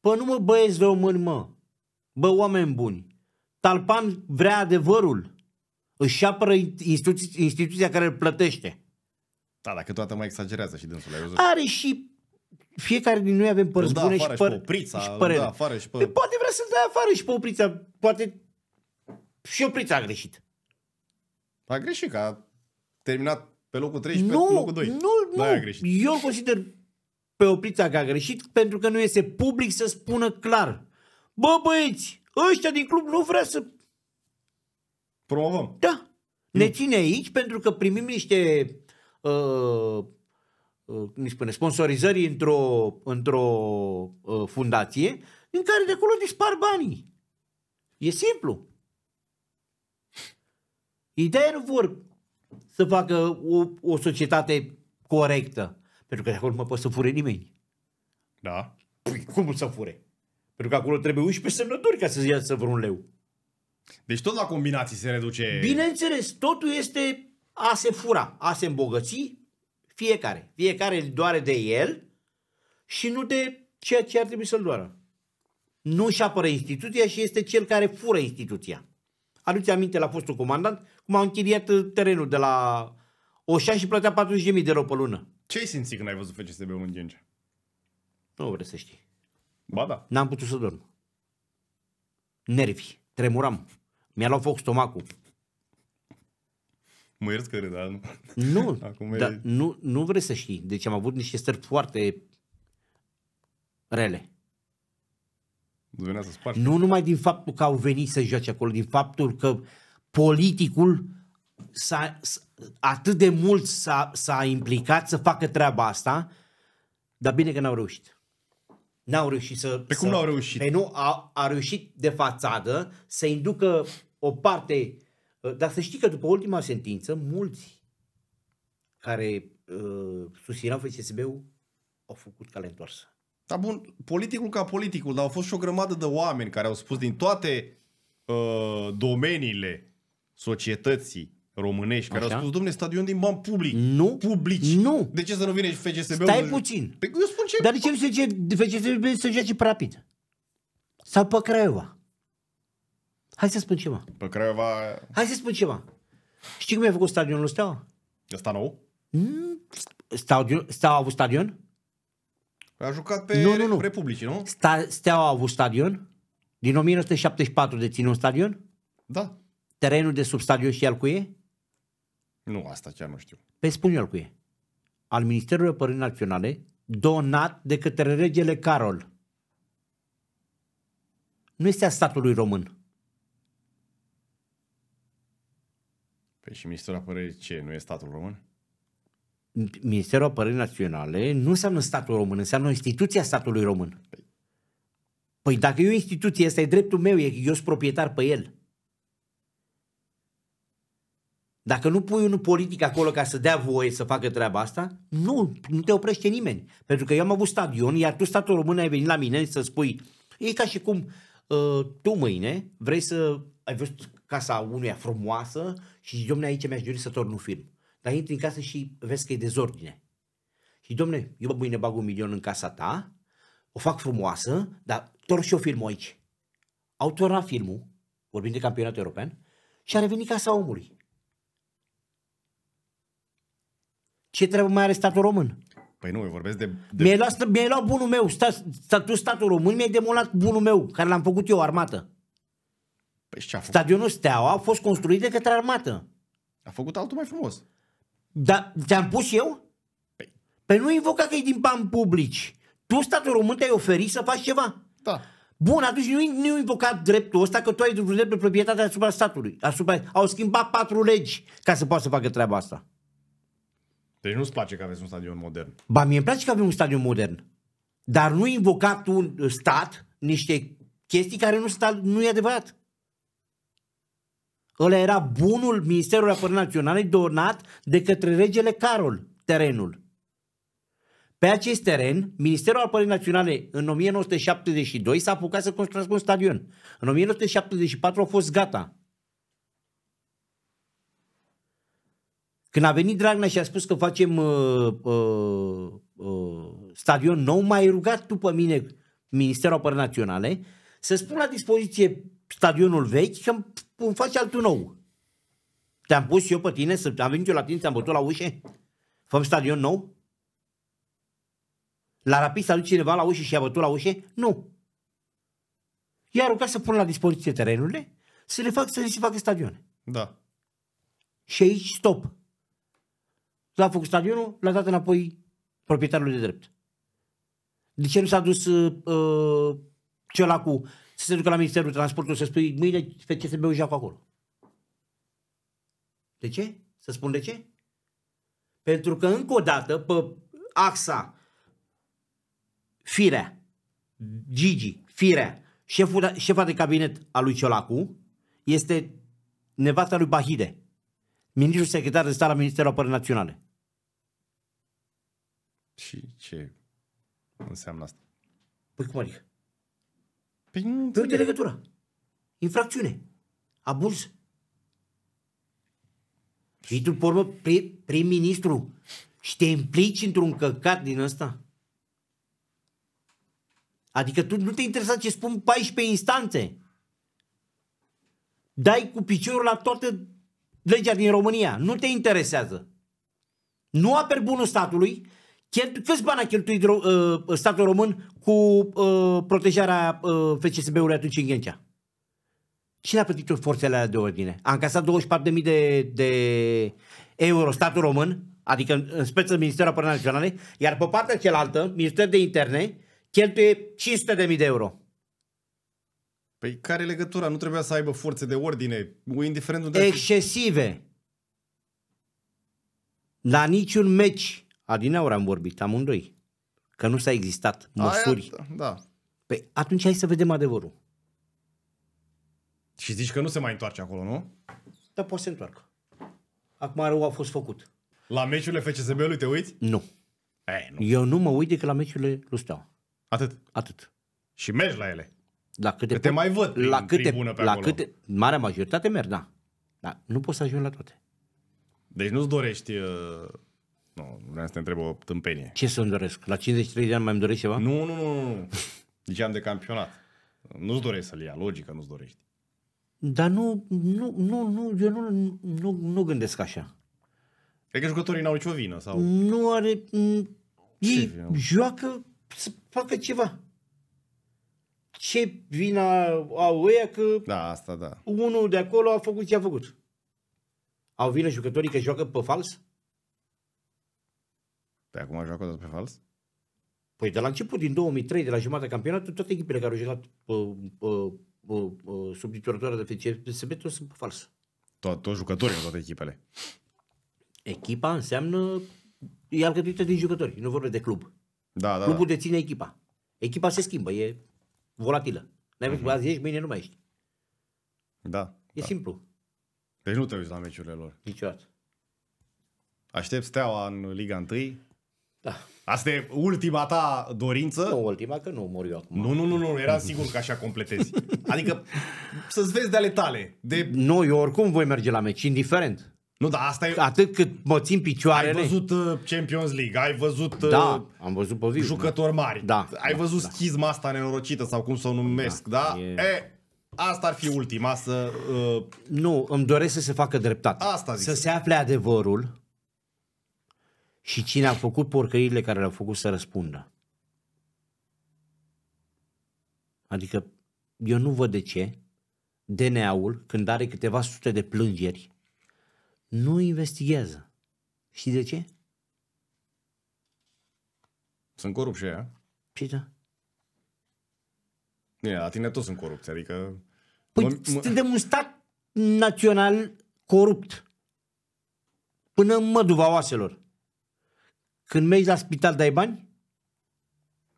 Pă nu mă băieți români, mă. Bă, oameni buni. Talpan vrea adevărul. Își apără instituția, instituția care îl plătește. Da, dacă toată mai exagerează și dânsul. Are și fiecare din noi avem părți bune și, păr... și, oprița, și părere. afară și pe... Păi poate vrea să-l dai afară și pe oprița. Poate și oprița a greșit. A greșit că a terminat pe locul 13 nu, pe locul 2. Nu, nu, eu consider pe oprița că a greșit pentru că nu este public să spună clar. Bă băieți, ăștia din club nu vrea să... Promovăm. Da. Mm. Ne ține aici pentru că primim niște uh, uh, spune, sponsorizări într-o, într-o uh, fundație în care de acolo dispar banii. E simplu. Ideea nu vor să facă o, o societate corectă. Pentru că de acolo nu mai poate să fure nimeni. Da. Păi, cum să fure? Pentru că acolo trebuie 11 semnături ca să iasă vreun leu. Deci tot la combinații se reduce... Bineînțeles, totul este a se fura, a se îmbogăți fiecare. Fiecare îl doare de el și nu de ceea ce ar trebui să-l doară. Nu își apără instituția și este cel care fură instituția. Aduți aminte la fostul comandant cum a închiriat terenul de la Oșa și plătea 40.000 de euro pe lună. Ce ai simțit când ai văzut FCSB-ul în Genge? Nu vrei să știi. Ba da. N-am putut să dorm. Nervi. Tremuram. Mi-a luat foc stomacul. Mă iert că râd, dar nu. Nu, [LAUGHS] Acum da, e... nu, nu vrei să știi. Deci am avut niște stări foarte rele. Venea să Nu numai din faptul că au venit să joace acolo, din faptul că politicul s-a, atât de mult s-a, s-a implicat să facă treaba asta, dar bine că n-au reușit. N-au reușit să... Pe cum să, n-au reușit? Pe păi nu, a, a reușit de fațadă să inducă o parte... Uh, dar să știi că după ultima sentință, mulți care uh, susțineau FCSB-ul au făcut cale întoarsă. Da, bun, politicul ca politicul, dar au fost și o grămadă de oameni care au spus din toate uh, domeniile societății românești Așa? au spus, domne, stadion din bani public. Nu. Publici. Nu. De ce să nu vine și fcsb Stai Stai puțin. Pe, păi eu spun ce... Dar de ce nu se ce FCSB să joace pe rapid? Sau pe Craiova? Hai să spun ceva. Pe Craiova... Hai să spun ceva. Știi cum e făcut stadionul ăsta? Ăsta nou? Hmm? Stadion, Steaua a avut stadion? A jucat pe nu, nu, nu. Republici, nu? Sta, Steaua a avut stadion? Din 1974 deține un stadion? Da. Terenul de sub stadion și al cu ei? Nu, asta chiar nu știu. Pe păi spun eu cu e. Al Ministerului Apărării Naționale, donat de către regele Carol. Nu este a statului român. Păi și Ministerul Apărării ce? Nu e statul român? Ministerul Apărării Naționale nu înseamnă statul român, înseamnă instituția statului român. Păi, păi dacă e o instituție, asta e dreptul meu, eu sunt proprietar pe el. Dacă nu pui un politic acolo ca să dea voie să facă treaba asta, nu, nu te oprește nimeni. Pentru că eu am avut stadion, iar tu, statul român, ai venit la mine să spui, e ca și cum uh, tu mâine vrei să ai văzut casa unuia frumoasă și zici, domne, aici mi-aș dori să torn un film. Dar intri în casă și vezi că e dezordine. Și, domne, eu mâine bag un milion în casa ta, o fac frumoasă, dar torc și o film aici. Au tornat filmul, vorbind de campionat european, și a revenit casa omului. Ce trebuie mai are statul român? Păi nu, eu vorbesc de... de... Mi-ai, luat, mi luat bunul meu, sta, statul, statul român mi-ai demolat bunul meu, care l-am făcut eu, armată. Păi ce a făcut? Stadionul Steaua a fost construit de către armată. A făcut altul mai frumos. Dar te-am pus eu? Păi, păi nu invoca că e din bani publici. Tu, statul român, te-ai oferit să faci ceva. Da. Bun, atunci nu, nu invocat dreptul ăsta că tu ai dreptul de proprietate asupra statului. Asupra, au schimbat patru legi ca să poată să facă treaba asta. Deci nu-ți place că aveți un stadion modern. Ba, mie îmi place că avem un stadion modern. Dar nu invocat un stat niște chestii care nu, stau nu e adevărat. Ăla era bunul Ministerului Apărării Naționale donat de către regele Carol terenul. Pe acest teren, Ministerul Apărării Naționale în 1972 s-a apucat să construiască un stadion. În 1974 a fost gata. Când a venit Dragnea și a spus că facem uh, uh, uh, stadion nou, m a rugat după mine, Ministerul Apărării Naționale, să spun la dispoziție stadionul vechi și îmi, îmi faci altul nou. Te-am pus eu pe tine, să, am venit eu la tine, am bătut la ușe? Făm stadion nou? La rapid s-a dus cineva la ușă și a bătut la ușe? Nu. I-a rugat să pun la dispoziție terenurile, să le fac să se facă stadioane. Da. Și aici stop. L-a făcut stadionul, l-a dat înapoi proprietarul de drept. De ce nu s-a dus uh, uh cel cu să se ducă la Ministerul Transportului să spui mâine pe ce se beau acolo? De ce? Să spun de ce? Pentru că încă o dată pe axa Firea, Gigi, Firea, șeful, șefa de cabinet a lui Ciolacu, este nevasta lui Bahide, ministrul secretar de stat la Ministerul Apărării Naționale. Și ce înseamnă asta? Păi cum adică? Păi nu Pierde legătura. Infracțiune. Abuz. Și tu, pormă, prim-ministru și te implici într-un căcat din ăsta. Adică tu nu te interesa ce spun 14 instanțe. Dai cu piciorul la toată legea din România. Nu te interesează. Nu aperi bunul statului, Câți bani a cheltuit ă, statul român cu ă, protejarea ă, FCSB-ului atunci în Ghencea? Cine a plătit forțele alea de ordine? A încasat 24.000 de, de euro statul român, adică în speță Ministerul Apărării Naționale, iar pe partea cealaltă, Ministerul de Interne, cheltuie 500.000 de euro. Păi care legătura? Nu trebuia să aibă forțe de ordine, indiferent unde... Excesive! La niciun meci Adineaur am vorbit amândoi, că nu s-a existat măsuri. Aia, da. Păi atunci hai să vedem adevărul. Și zici că nu se mai întoarce acolo, nu? Da, poate să întoarcă. Acum rău a fost făcut. La meciurile FCSB-ului te uiți? Nu. Ei, nu. Eu nu mă uit decât la meciurile lui Steaua. Atât? Atât. Și mergi la ele? La câte că te mai văd la câte, pe la acolo. câte, Marea majoritate merg, da. Dar nu poți să ajungi la toate. Deci nu-ți dorești... Uh nu, vreau să te întreb o tâmpenie. Ce să-mi doresc? La 53 de ani mai îmi doresc ceva? Nu, nu, nu, nu. Ziceam de campionat. Nu-ți dorești să-l ia, logică nu-ți dorești. Dar nu, nu, nu, nu eu nu, nu, nu gândesc așa. Cred că jucătorii n-au nicio vină sau... Nu are... M- mm, ei vină? joacă să facă ceva. Ce vina au ăia că... Da, asta da. Unul de acolo a făcut ce a făcut. Au vină jucătorii că joacă pe fals? Pe păi acum joacă odată pe fals? Păi de la început, din 2003, de la jumătatea campionatului, toate echipele care au jucat uh, uh, uh, uh sub titulatoarea de FCSB toți sunt pe fals. Toți to jucătorii în toate echipele. Echipa înseamnă, e alcătuită din jucători, nu vorbe de club. Da, da, Clubul da. deține echipa. Echipa se schimbă, e volatilă. N-ai uh-huh. azi ești, mâine nu mai ești. Da. E da. simplu. Deci nu te uiți la meciurile lor. Niciodată. Aștept Steaua în Liga 1, da. Asta e ultima ta dorință? Nu ultima, că nu mor eu acum. Nu, nu, nu, nu eram sigur că așa completezi. Adică să-ți vezi de ale tale. De... Nu, eu oricum voi merge la meci, indiferent. Nu, dar asta e... Atât cât mă țin picioarele. Ai văzut uh, Champions League, ai văzut uh, da, am văzut pe da. jucători mari, da, ai da, văzut da. schizma asta nenorocită sau cum să o numesc, da? da? E... E, asta ar fi ultima, să... Uh... Nu, îmi doresc să se facă dreptate. Asta zic. Să se afle adevărul și cine a făcut porcările care le-au făcut să răspundă. Adică eu nu văd de ce DNA-ul, când are câteva sute de plângeri, nu investigează. Și de ce? Sunt corupți ea. Și da. Bine, la tine toți sunt corupți, adică... Păi mă, suntem un stat național corupt. Până în măduva oaselor. Când mergi la spital, dai bani?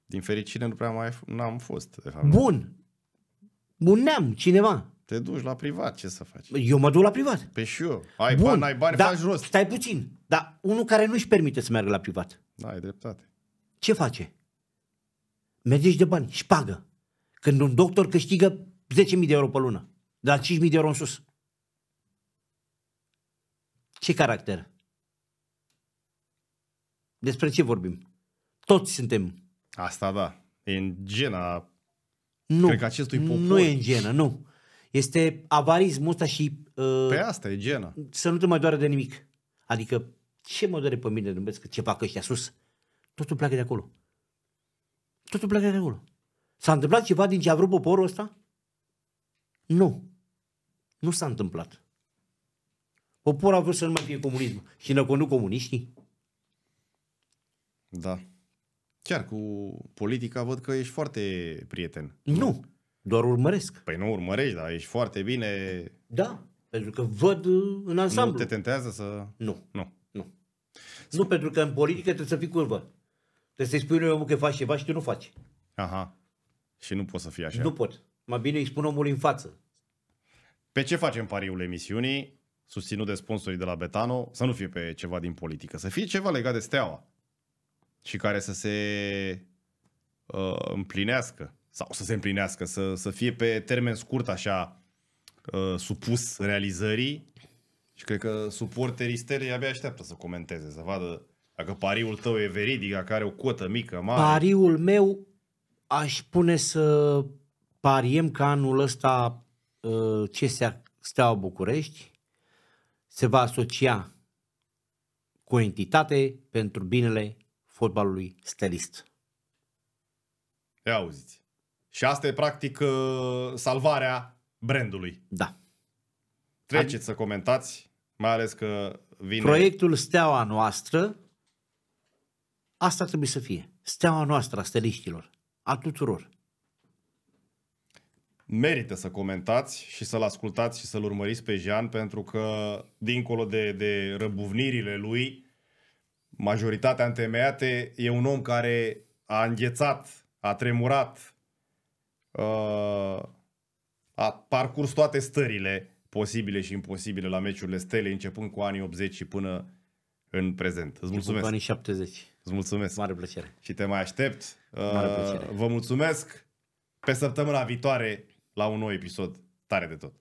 Din fericire nu prea mai n-am fost. De fapt, Bun. Bun neam, cineva. Te duci la privat, ce să faci? Eu mă duc la privat. Pe și eu. Ai Bun, bani, ai bani, da, faci rost. Stai puțin. Dar unul care nu-și permite să meargă la privat. Da, ai dreptate. Ce face? Merge de bani și pagă. Când un doctor câștigă 10.000 de euro pe lună. De la 5.000 de euro în sus. Ce caracter? Despre ce vorbim? Toți suntem. Asta da. E în gena nu, cred că acestui popor. Nu e în genă, nu. Este avarismul ăsta și... Uh, pe păi asta e gena. Să nu te mai doare de nimic. Adică ce mă doare pe mine, nu că ce fac ăștia sus? Totul pleacă de acolo. Totul pleacă de acolo. S-a întâmplat ceva din ce a vrut poporul ăsta? Nu. Nu s-a întâmplat. Poporul a vrut să nu mai fie comunism. Și ne conduc comuniștii. Da. Chiar cu politica văd că ești foarte prieten. Nu, doar urmăresc. Păi nu urmărești, dar ești foarte bine... Da, pentru că văd în ansamblu. Nu te tentează să... Nu. Nu. Nu, nu pentru că în politică trebuie să fii curvă. Trebuie să-i spui unui om că faci ceva și tu nu faci. Aha. Și nu poți să fii așa. Nu pot. Mai bine îi spun omul în față. Pe ce facem pariul emisiunii, susținut de sponsorii de la Betano, să nu fie pe ceva din politică, să fie ceva legat de steaua și care să se uh, împlinească sau să se împlinească, să, să fie pe termen scurt așa uh, supus realizării și cred că suporterii stelei abia așteaptă să comenteze, să vadă dacă pariul tău e veridic, dacă are o cotă mică, mare. Pariul meu aș pune să pariem că anul ăsta uh, se steau București se va asocia cu o entitate pentru binele fotbalului stelist. Ia auziți. Și asta e practic uh, salvarea brandului. Da. Treceți Am... să comentați, mai ales că vine... Proiectul Steaua Noastră, asta trebuie să fie. Steaua noastră a steliștilor, a tuturor. Merită să comentați și să-l ascultați și să-l urmăriți pe Jean, pentru că, dincolo de, de răbuvnirile lui, majoritatea întemeiate, e un om care a înghețat, a tremurat, uh, a parcurs toate stările posibile și imposibile la meciurile stele, începând cu anii 80 și până în prezent. Îți mulțumesc. anii 70. Îți mulțumesc. Mare plăcere. Și te mai aștept. Uh, Mare plăcere. Vă mulțumesc. Pe săptămâna viitoare la un nou episod. Tare de tot.